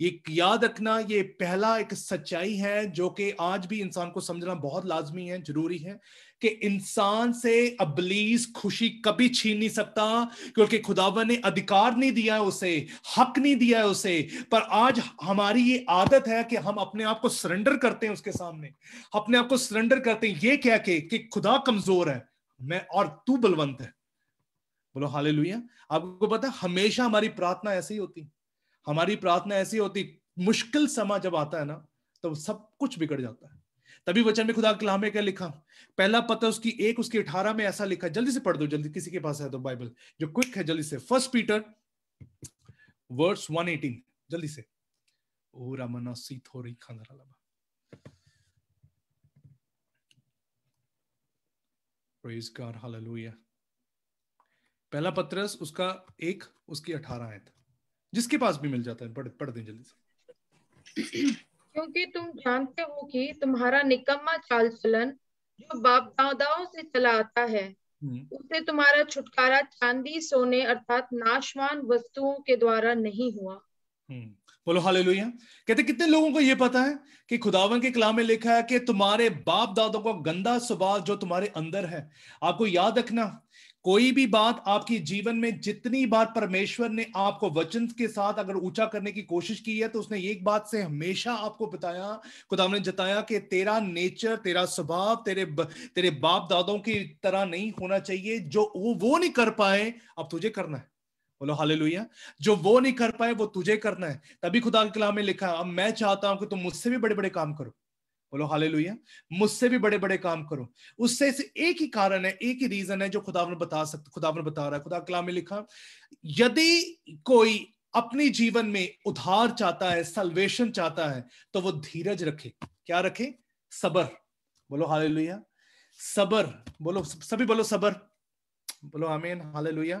B: ये याद रखना ये पहला एक सच्चाई है जो कि आज भी इंसान को समझना बहुत लाजमी है जरूरी है कि इंसान से अबलीस खुशी कभी छीन नहीं सकता क्योंकि खुदावा ने अधिकार नहीं दिया है उसे हक नहीं दिया है उसे पर आज हमारी ये आदत है कि हम अपने आप को सरेंडर करते हैं उसके सामने अपने आप को सरेंडर करते हैं ये कह के कि खुदा कमजोर है मैं और तू बलवंत है बोलो हाले आपको पता हमेशा हमारी प्रार्थना ऐसी ही होती है हमारी प्रार्थना ऐसी होती मुश्किल समय जब आता है ना तो सब कुछ बिगड़ जाता है तभी वचन में खुदा कलाम में क्या लिखा पहला पता उसकी एक उसके अठारह में ऐसा लिखा जल्दी से पढ़ दो जल्दी किसी के पास है तो बाइबल जो क्विक है जल्दी से first Peter words one eighteen जल्दी से ओ रामना सीत हो रही खाना प्रेज गॉड हालेलुया पहला पत्रस उसका एक उसकी अठारह आयत जिसके पास भी मिल जाता है पढ़ पढ़ दें जल्दी से
C: क्योंकि तुम जानते हो कि तुम्हारा निकम्मा चाल चलन जो बाप दादाओं से चला आता है हम्म। उससे तुम्हारा छुटकारा चांदी सोने अर्थात नाशवान वस्तुओं के द्वारा नहीं हुआ हम्म।
B: बोलो हाल कहते कितने लोगों को यह पता है कि खुदावन के कलाम में लिखा है कि तुम्हारे बाप दादों का गंदा स्वभाव जो तुम्हारे अंदर है आपको याद रखना कोई भी बात आपकी जीवन में जितनी बार परमेश्वर ने आपको वचन के साथ अगर ऊंचा करने की कोशिश की है तो उसने एक बात से हमेशा आपको बताया खुदा ने जताया कि तेरा नेचर तेरा स्वभाव तेरे तेरे बाप दादों की तरह नहीं होना चाहिए जो वो वो नहीं कर पाए अब तुझे करना है बोलो हाले जो वो नहीं कर पाए वो तुझे करना है तभी खुदा के कला में लिखा अब मैं चाहता हूं कि तुम मुझसे भी बड़े बड़े काम करो बोलो हाले मुझसे भी बड़े बड़े काम करो उससे एक ही कारण है एक ही रीजन है जो खुदावन बता सकते खुदावन बता रहा है खुदा कला में लिखा यदि कोई अपने जीवन में उधार चाहता है सलवेशन चाहता है तो वो धीरज रखे क्या रखे सबर बोलो हाले सबर बोलो सभी बोलो सबर बोलो आमीन हाले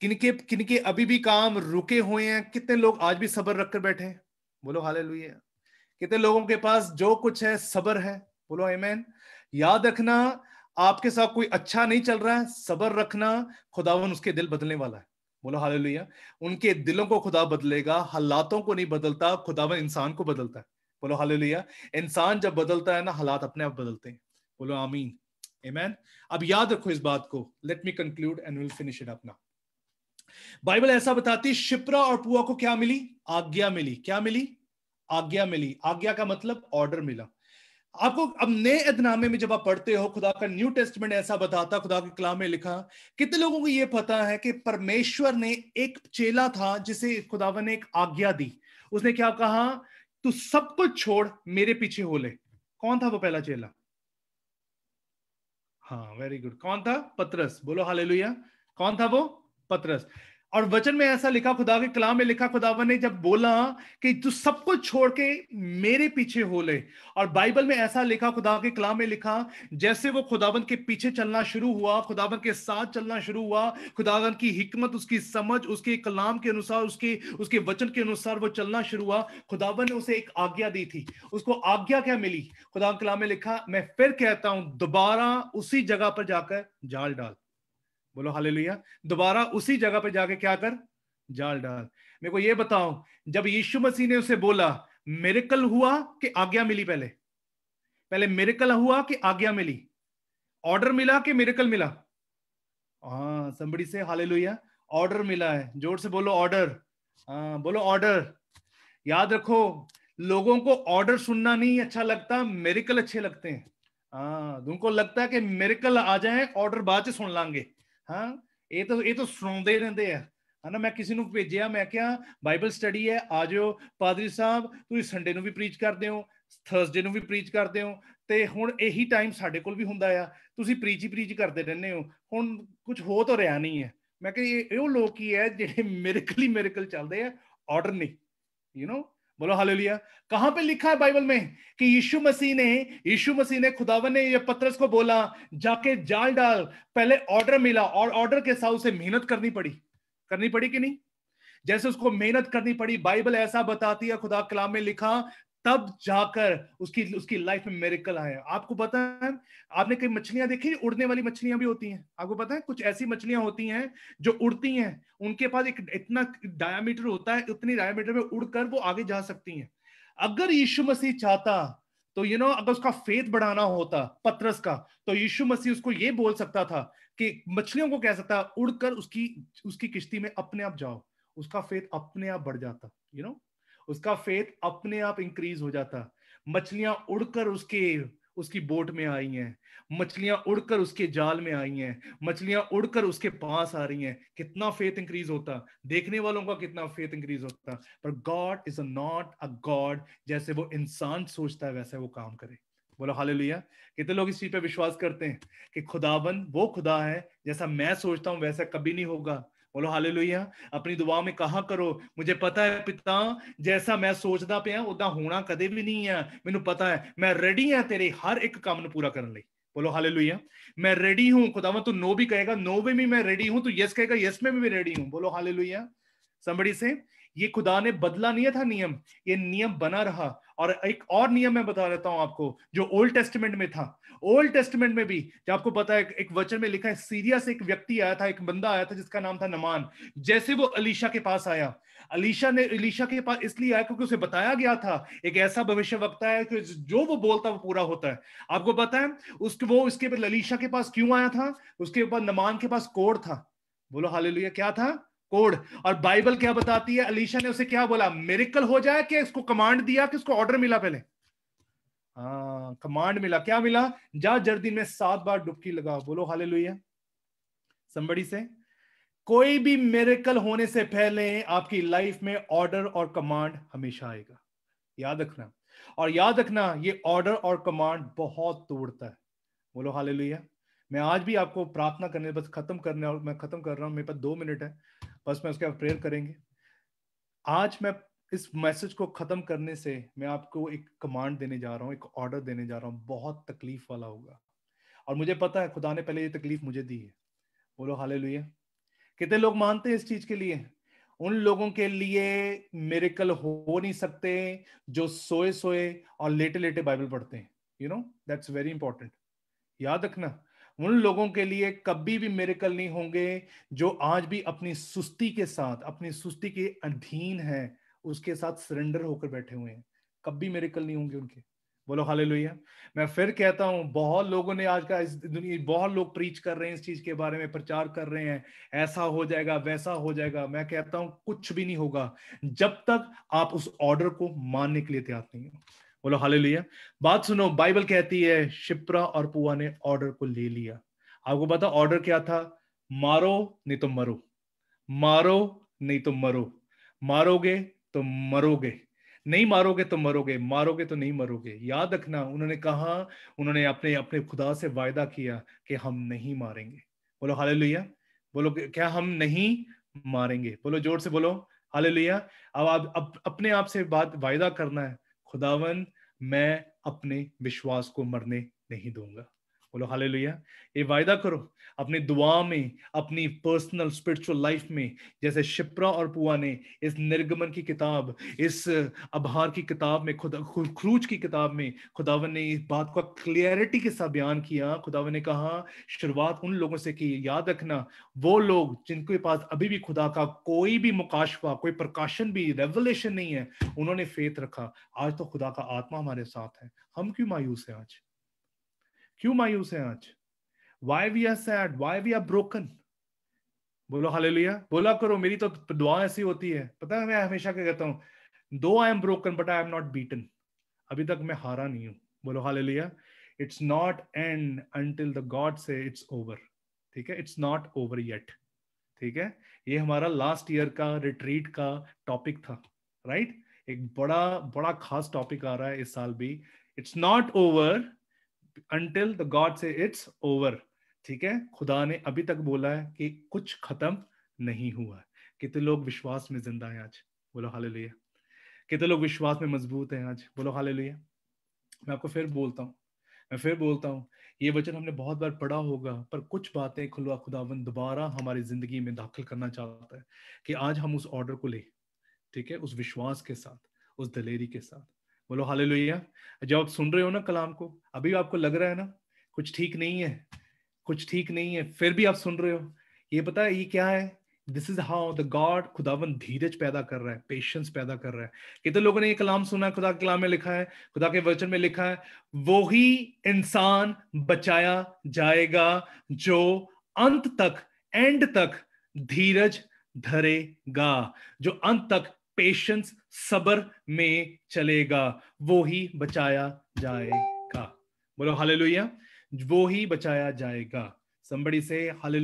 B: किनके किनके अभी भी काम रुके हुए हैं कितने लोग आज भी सबर रखकर बैठे हैं बोलो हाले कितने लोगों के पास जो कुछ है सबर है बोलो एमैन याद रखना आपके साथ कोई अच्छा नहीं चल रहा है सबर रखना खुदावन उसके दिल बदलने वाला है बोलो लोहिया उनके दिलों को खुदा बदलेगा हालातों को नहीं बदलता खुदावन इंसान को बदलता है बोलो लोहिया इंसान जब बदलता है ना हालात अपने आप बदलते हैं बोलो आमीन एमैन अब याद रखो इस बात को let me conclude and will finish it अपना बाइबल ऐसा बताती शिप्रा और पुआ को क्या मिली आज्ञा मिली क्या मिली आज्ञा मिली आज्ञा का मतलब ऑर्डर मिला आपको अब नए अदनामे में जब आप पढ़ते हो खुदा का न्यू टेस्टमेंट ऐसा बताता खुदा के कलाम में लिखा कितने लोगों को यह पता है कि परमेश्वर ने एक चेला था जिसे खुदावन ने एक आज्ञा दी उसने क्या कहा तू सब कुछ छोड़ मेरे पीछे हो ले कौन था वो पहला चेला हाँ वेरी गुड कौन था पत्रस बोलो हाल कौन था वो पत्रस और वचन में ऐसा लिखा खुदा के कलाम में लिखा खुदावन ने जब बोला कि तू सब कुछ छोड़ के मेरे पीछे हो ले और बाइबल में ऐसा लिखा खुदा के कलाम में लिखा जैसे वो खुदावन के पीछे चलना शुरू हुआ खुदावन के साथ चलना शुरू हुआ खुदावन की हिकमत उसकी समझ उसके कलाम के अनुसार उसके उसके वचन के अनुसार वो चलना शुरू हुआ खुदावन ने उसे एक आज्ञा दी थी उसको आज्ञा क्या मिली खुदा कलाम में लिखा मैं फिर कहता हूं दोबारा उसी जगह पर जाकर जाल डाल बोलो हालेलुया दोबारा उसी जगह पे जाके क्या कर जाल डाल मेरे को ये बताओ जब यीशु मसीह ने उसे बोला मेरिकल हुआ कि आज्ञा मिली पहले पहले मेरिकल हुआ कि आज्ञा मिली ऑर्डर मिला कि मेरिकल मिला हाँ संबड़ी से हालेलुया ऑर्डर मिला है जोर से बोलो ऑर्डर हाँ बोलो ऑर्डर याद रखो लोगों को ऑर्डर सुनना नहीं अच्छा लगता मेरिकल अच्छे लगते हैं हाँ उनको लगता है कि मेरिकल आ जाए ऑर्डर बाद से सुन लांगे ਹਾਂ ਇਹ ਤਾਂ ਇਹ ਤਾਂ ਸੁਣਾਉਂਦੇ ਰਹਿੰਦੇ ਆ ਹਨਾ ਮੈਂ ਕਿਸੇ ਨੂੰ ਭੇਜਿਆ ਮੈਂ ਕਿਹਾ ਬਾਈਬਲ ਸਟੱਡੀ ਹੈ ਆ ਜਾਓ ਪਾਦਰੀ ਸਾਹਿਬ ਤੁਸੀਂ ਸੰਡੇ ਨੂੰ ਵੀ ਪ੍ਰੀਚ ਕਰਦੇ ਹੋ ਥਰਸਡੇ ਨੂੰ ਵੀ ਪ੍ਰੀਚ ਕਰਦੇ ਹੋ ਤੇ ਹੁਣ ਇਹੀ ਟਾਈਮ ਸਾਡੇ ਕੋਲ ਵੀ ਹੁੰਦਾ ਆ ਤੁਸੀਂ ਪ੍ਰੀਚ ਹੀ ਪ੍ਰੀਚ ਕਰਦੇ ਰਹਿੰਦੇ ਹੋ ਹੁਣ ਕੁਝ ਹੋ ਤਾਂ ਰਿਹਾ ਨਹੀਂ ਹੈ ਮੈਂ ਕਿਹਾ ਇਹ ਉਹ ਲੋਕ ਹੀ ਹੈ ਜਿਹੜੇ ਮਿਰਕਲੀ ਮਿਰਕਲ ਚੱਲਦੇ ਆ ਆਰਡਰ ਨਹੀਂ ਯੂ نو बोलो हालेलुया कहां पे लिखा है बाइबल में कि यीशु मसीह ने यीशु मसीह ने खुदावन ने ये पत्रस को बोला जाके जाल डाल पहले ऑर्डर मिला और ऑर्डर के साथ उसे मेहनत करनी पड़ी करनी पड़ी कि नहीं जैसे उसको मेहनत करनी पड़ी बाइबल ऐसा बताती है खुदा कलाम में लिखा तब जाकर उसकी उसकी लाइफ में मेरिकल आए आपको पता है आपने कई मछलियां देखी उड़ने वाली मछलियां भी होती हैं आपको पता है कुछ ऐसी मछलियां होती हैं जो उड़ती हैं उनके पास एक इतना डायमीटर होता है उतनी डायमीटर में उड़कर वो आगे जा सकती हैं अगर यीशु मसीह चाहता तो यू you नो know, अगर उसका फेथ बढ़ाना होता पत्रस का तो यीशु मसीह उसको ये बोल सकता था कि मछलियों को कह सकता उड़कर उसकी उसकी किश्ती में अपने आप जाओ उसका फेथ अपने आप बढ़ जाता यू you नो know? उसका फेथ अपने आप इंक्रीज हो जाता मछलियां उड़कर उसके उसकी बोट में आई हैं मछलियां उड़कर उसके जाल में आई हैं मछलियां उड़कर उसके पास आ रही हैं कितना फेथ इंक्रीज होता देखने वालों का कितना फेथ इंक्रीज होता पर God is a not a God जैसे वो इंसान सोचता है वैसे वो काम करे बोलो हाल कितने लोग इस चीज पे विश्वास करते हैं कि खुदाबंद वो खुदा है जैसा मैं सोचता हूँ वैसा कभी नहीं होगा बोलो हाले लोहिया अपनी दुआ में कहा करो मुझे पता है पिता जैसा मैं सोचता पे उदा होना कदे भी नहीं है मैं पता है मैं रेडी हाँ तेरे हर एक काम पूरा करने ਕਰਨ बोलो हाले लोहिया मैं रेडी हूं खुदावन तू नो भी कहेगा नो में भी मैं रेडी हूं तू यस कहेगा यस में भी मैं रेडी हूं बोलो हाले लोहिया संबड़ी से ये खुदा ने बदला नहीं था नियम ये नियम बना रहा और एक और नियम मैं बता देता हूं आपको जो ओल्ड टेस्टमेंट में था ओल्ड टेस्टमेंट में भी जो आपको पता है एक वचन में लिखा है सीरिया से एक व्यक्ति आया था एक बंदा आया था जिसका नाम था नमान जैसे वो अलीशा के पास आया अलीशा ने अलीशा के पास इसलिए आया क्योंकि उसे बताया गया था एक ऐसा भविष्य वक्ता है कि जो वो बोलता वो पूरा होता है आपको पता है उसके वो उसके पर अलीशा के पास क्यों आया था उसके ऊपर नमान के पास कोड था बोलो हाल क्या था कोड और बाइबल क्या बताती है अलीशा ने उसे क्या बोला मेरिकल हो जाए कि इसको कमांड दिया कि इसको ऑर्डर मिला पहले कमांड हाँ, मिला क्या मिला जा जर्दी में सात बार डुबकी लगा बोलो हाले लुइया संबड़ी से कोई भी मेरेकल होने से पहले आपकी लाइफ में ऑर्डर और कमांड हमेशा आएगा याद रखना और याद रखना ये ऑर्डर और कमांड बहुत तोड़ता है बोलो हाले लुइया मैं आज भी आपको प्रार्थना करने बस खत्म करने और मैं खत्म कर रहा हूं मेरे पास दो मिनट है बस मैं उसके बाद प्रेयर करेंगे आज मैं इस मैसेज को खत्म करने से मैं आपको एक कमांड देने जा रहा हूँ एक ऑर्डर देने जा रहा हूँ बहुत तकलीफ वाला होगा और मुझे पता है खुदा ने पहले ये तकलीफ मुझे दी है बोलो हाले कितने लोग मानते हैं इस चीज के लिए उन लोगों के लिए कल हो नहीं सकते जो सोए सोए और लेटे लेटे बाइबल पढ़ते हैं you know that's very important याद रखना उन लोगों के लिए कभी भी मेरिकल नहीं होंगे जो आज भी अपनी सुस्ती के साथ अपनी सुस्ती के अधीन हैं उसके साथ सरेंडर होकर बैठे हुए हैं कभी मेरे कल नहीं होंगे उनके बोलो हाले लोहिया मैं फिर कहता हूँ बहुत लोगों ने आज का इस दुनिया बहुत लोग प्रीच कर रहे हैं इस चीज के बारे में प्रचार कर रहे हैं ऐसा हो जाएगा वैसा हो जाएगा मैं कहता हूँ कुछ भी नहीं होगा जब तक आप उस ऑर्डर को मानने के लिए तैयार नहीं हो बोलो हाले लोहिया बात सुनो बाइबल कहती है शिप्रा और पुआ ने ऑर्डर को ले लिया आपको पता ऑर्डर क्या था मारो नहीं तो मरो मारो नहीं तो मरो मारोगे तो मरोगे नहीं मारोगे तो मरोगे मारोगे तो नहीं मरोगे याद रखना उन्होंने कहा उन्होंने अपने अपने खुदा से वायदा किया कि हम नहीं मारेंगे बोलो हाल बोलो क्या हम नहीं मारेंगे बोलो जोर से बोलो हाले लुया अब आप अप, अपने आप से बात वायदा करना है खुदावन मैं अपने विश्वास को मरने नहीं दूंगा बोलो हाल ये वायदा करो अपनी दुआ में अपनी पर्सनल स्पिरिचुअल लाइफ में जैसे शिप्रा और पुआ ने इस निर्गमन की किताब इस अभार की किताब में खुद खरूज की किताब में खुदावन ने इस बात को क्लियरिटी के साथ बयान किया खुदावन ने कहा शुरुआत उन लोगों से की याद रखना वो लोग जिनके पास अभी भी खुदा का कोई भी मुकाशवा कोई प्रकाशन भी रेवलेशन नहीं है उन्होंने फेत रखा आज तो खुदा का आत्मा हमारे साथ है हम क्यों मायूस है आज क्यों मायूस है आज why we are sad why we are broken बोलो हाल लिया बोला करो मेरी तो दुआ ऐसी होती है पता है मैं हमेशा क्या कहता हूँ दो I am broken but I am not beaten अभी तक मैं हारा नहीं हूं बोलो hallelujah it's not end until the God say it's over ठीक है इट्स नॉट ओवर येट ठीक है ये हमारा लास्ट ईयर का रिट्रीट का टॉपिक था राइट right? एक बड़ा बड़ा खास टॉपिक आ रहा है इस साल भी it's not over until the God say it's over ठीक है खुदा ने अभी तक बोला है कि कुछ खत्म नहीं हुआ कितने लोग विश्वास में जिंदा हैं आज बोलो हाल कितने लोग विश्वास में मजबूत हैं आज बोलो हाल मैं आपको फिर बोलता हूँ मैं फिर बोलता हूँ ये वचन हमने बहुत बार पढ़ा होगा पर कुछ बातें खुलवा खुदावन दोबारा हमारी जिंदगी में दाखिल करना चाहता है कि आज हम उस ऑर्डर को ले ठीक है उस विश्वास के साथ उस दलेरी के साथ बोलो हाल जब आप सुन रहे हो ना कलाम को अभी आपको लग रहा है ना कुछ ठीक नहीं है कुछ ठीक नहीं है फिर भी आप सुन रहे हो ये पता है ये क्या है this is how the God खुदावन धीरज पैदा कर रहा है पेशेंस पैदा कर रहा है कितने लोगों ने ये कलाम सुना है खुदा के कलाम में लिखा है खुदा के वचन में लिखा है वो ही इंसान बचाया जाएगा जो अंत तक एंड तक धीरज धरेगा जो अंत तक पेशेंस सबर में चलेगा वो ही बचाया जाएगा बोलो हाले वो ही बचाया जाएगा संबड़ी से हाले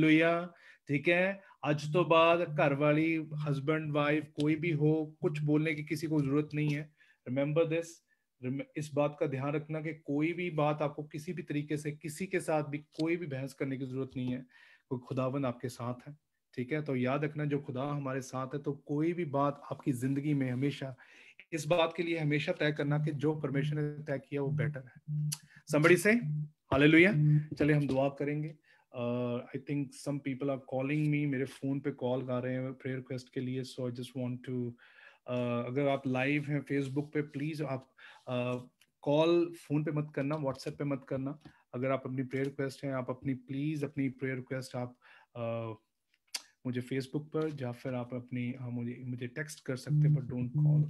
B: ठीक है आज तो बाद घर वाली हस्बैंड वाइफ कोई भी हो कुछ बोलने की किसी को जरूरत नहीं है रिमेंबर दिस इस बात का ध्यान रखना कि कोई भी बात आपको किसी भी तरीके से किसी के साथ भी कोई भी बहस करने की जरूरत नहीं है कोई खुदावन आपके साथ है ठीक है तो याद रखना जो खुदा हमारे साथ है तो कोई भी बात आपकी जिंदगी में हमेशा इस बात के लिए हमेशा तय करना कि जो परमेश्वर ने तय किया वो बेटर है समबड़ी से हाले लुया चले हम दुआ करेंगे I think some people are calling me मेरे फोन पे कॉल कर रहे हैं प्रेयर रिक्वेस्ट के लिए so I just want to अगर आप लाइव हैं फेसबुक पे प्लीज आप कॉल uh, फोन पे मत करना व्हाट्सएप पे मत करना अगर आप अपनी प्रेयर रिक्वेस्ट हैं आप अपनी प्लीज अपनी प्रेयर रिक्वेस्ट आप uh, मुझे फेसबुक पर या फिर आप अपनी हाँ मुझे मुझे टेक्स्ट कर सकते हैं but don't call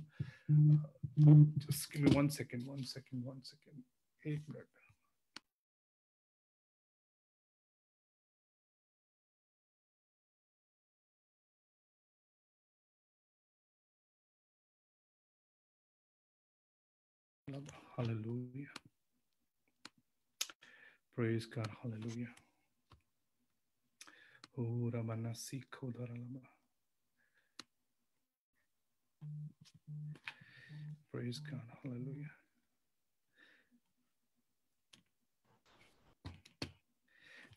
B: just give me one second one second one second एक minute
C: Hallelujah.
B: Praise God. Hallelujah. Praise God. Hallelujah.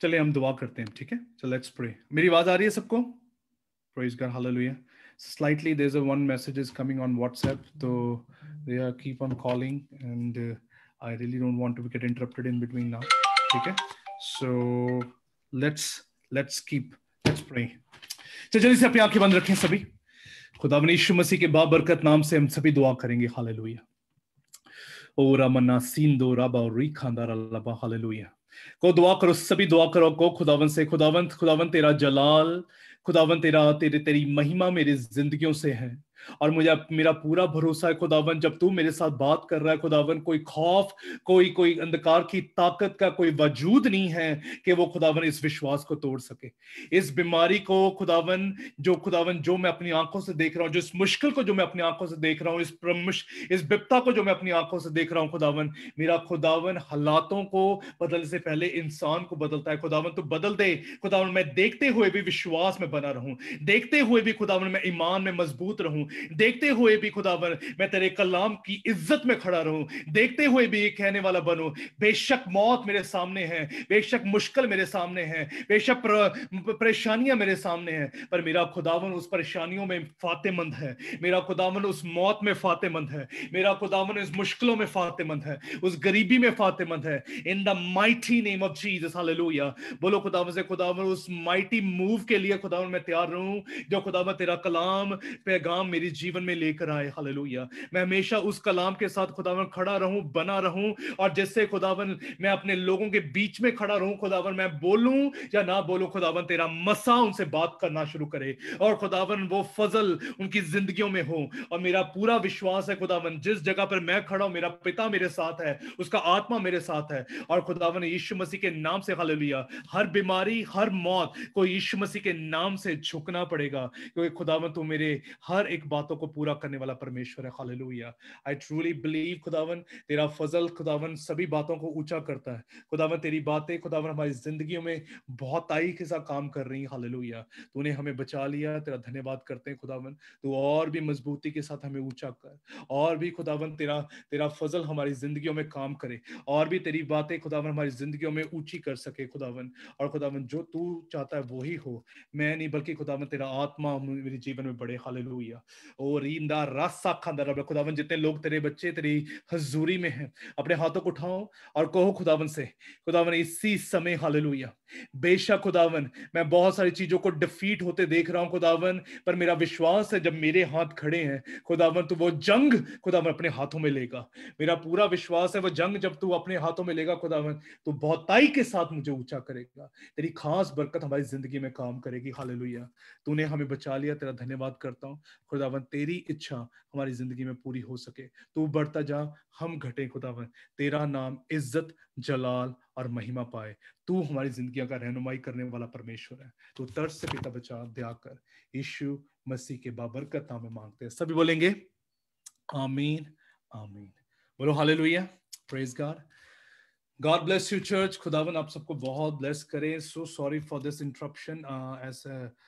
B: चले हम दुआ करते हैं ठीक है सो लेट्स प्रे मेरी आवाज आ रही है सबको praise God hallelujah slightly there's a one message is coming on whatsapp so they are keep on calling and uh, i really don't want to get interrupted in between now okay so let's let's keep let's pray तो जल्दी से अपनी आंखें बंद रखें सभी खुदा यीशु मसीह के बाबरकत नाम से हम सभी दुआ करेंगे लोहिया ओ रामना सीन दो राबा और री खानदार अल्लाबा अल्लाह लोहिया को दुआ करो सभी दुआ करो को खुदावन से खुदावंत खुदावन तेरा जलाल खुदावन तेरा तेरे तेरी महिमा मेरी जिंदगियों से है और मुझे मेरा पूरा भरोसा है खुदावन जब तू मेरे साथ बात कर रहा है खुदावन कोई खौफ कोई कोई अंधकार की ताकत का कोई वजूद नहीं है कि वो खुदावन इस विश्वास को तोड़ सके इस बीमारी को खुदावन जो खुदावन जो मैं अपनी आंखों से देख रहा हूँ जो इस मुश्किल को जो मैं अपनी आंखों से देख रहा हूँ इस प्रमुश इस बिपता को जो मैं अपनी आंखों से देख रहा हूँ खुदावन मेरा खुदावन हालातों को बदलने से पहले इंसान को बदलता है खुदावन तो बदल दे खुदावन मैं देखते हुए भी विश्वास में बना रहूं देखते हुए भी खुदावन मैं ईमान में मजबूत रहूं देखते हुए भी खुदावर मैं तेरे कलाम की इज्जत में खड़ा रहूं देखते हुए भी कहने वाला बनू बेशक मौत मेरे सामने है बेशक मुश्किल मेरे सामने है बेशक परेशानियां मेरे सामने हैं पर मेरा खुदावन उस परेशानियों में फातेमंद है मेरा खुदावन उस मौत में फातेमंद है मेरा खुदावन इस मुश्किलों में फातेमंद है उस गरीबी में फातेमंद है in the mighty name of Jesus hallelujah बोलो खुदावन से खुदावन उस माइटी मूव के लिए खुदावन मैं तैयार रहूं जो खुदावन तेरा कलाम पैगाम मेरे जीवन में लेकर आए हालेलुया मैं हमेशा उस कलाम के साथ खुदावन खड़ा रहूं बना रहूं और जैसे खुदावन मैं अपने लोगों के बीच में खड़ा रहूं खुदावन मैं बोलूं या ना बोलूं खुदावन तेरा मसा उनसे बात करना शुरू करे और खुदावन वो फजल उनकी जिंदगियों में हो और मेरा पूरा विश्वास है खुदावन जिस जगह पर मैं खड़ा हूं मेरा पिता मेरे साथ है उसका आत्मा मेरे साथ है और खुदावन यीशु मसीह के नाम से हालेलुया हर बीमारी हर मौत को यीशु मसीह के नाम से झुकना पड़ेगा क्योंकि खुदावन तू मेरे हर एक बातों को पूरा करने वाला परमेश्वर है खाले हालेलुया आई ट्रूली बिलीव खुदावन तेरा फजल खुदावन सभी बातों को ऊंचा करता है खुदावन तेरी बातें खुदावन हमारी जिंदगी में बहुत आई के साथ काम कर रही है खाले तूने हमें बचा लिया तेरा धन्यवाद करते हैं खुदावन तू और भी मजबूती के साथ हमें ऊंचा कर और भी खुदावन तेरा तेरा फजल हमारी जिंदगी में काम करे और भी तेरी बातें खुदावन हमारी जिंदगी में ऊंची कर सके खुदावन और खुदावन जो तू चाहता है वो हो मैं नहीं बल्कि खुदावन तेरा आत्मा मेरे जीवन में बड़े हालेलुया रास्ता खुदावन जितने लोग तेरे बच्चे तेरी हजूरी में है अपने हाथों को उठाओ और कहो खुदावन से खुदावन इसी समय हालेलुया बेशक खुदावन मैं बहुत सारी चीजों को डिफीट होते देख रहा हूँ खुदावन पर मेरा विश्वास है जब मेरे हाथ खड़े हैं खुदावन तो वो जंग खुदावन अपने हाथों में लेगा मेरा पूरा विश्वास है वो जंग जब तू अपने हाथों में लेगा खुदावन तो बहुताई के साथ मुझे ऊंचा करेगा तेरी खास बरकत हमारी जिंदगी में काम करेगी हालेलुया तूने हमें बचा लिया तेरा धन्यवाद करता हूँ खुदा खुदावन तेरी इच्छा हमारी जिंदगी में पूरी हो सके तू बढ़ता जा हम घटे खुदावन तेरा नाम इज्जत जलाल और महिमा पाए तू हमारी जिंदगी का रहनुमाई करने वाला परमेश्वर है तू तर्स से पिता बचा दया कर यीशु मसीह के बाबरकत नाम में मांगते हैं सभी बोलेंगे आमीन आमीन बोलो हाल लोहिया प्रेज गार गॉड ब्लेस यू चर्च खुदावन आप सबको बहुत ब्लेस करें so sorry for this interruption as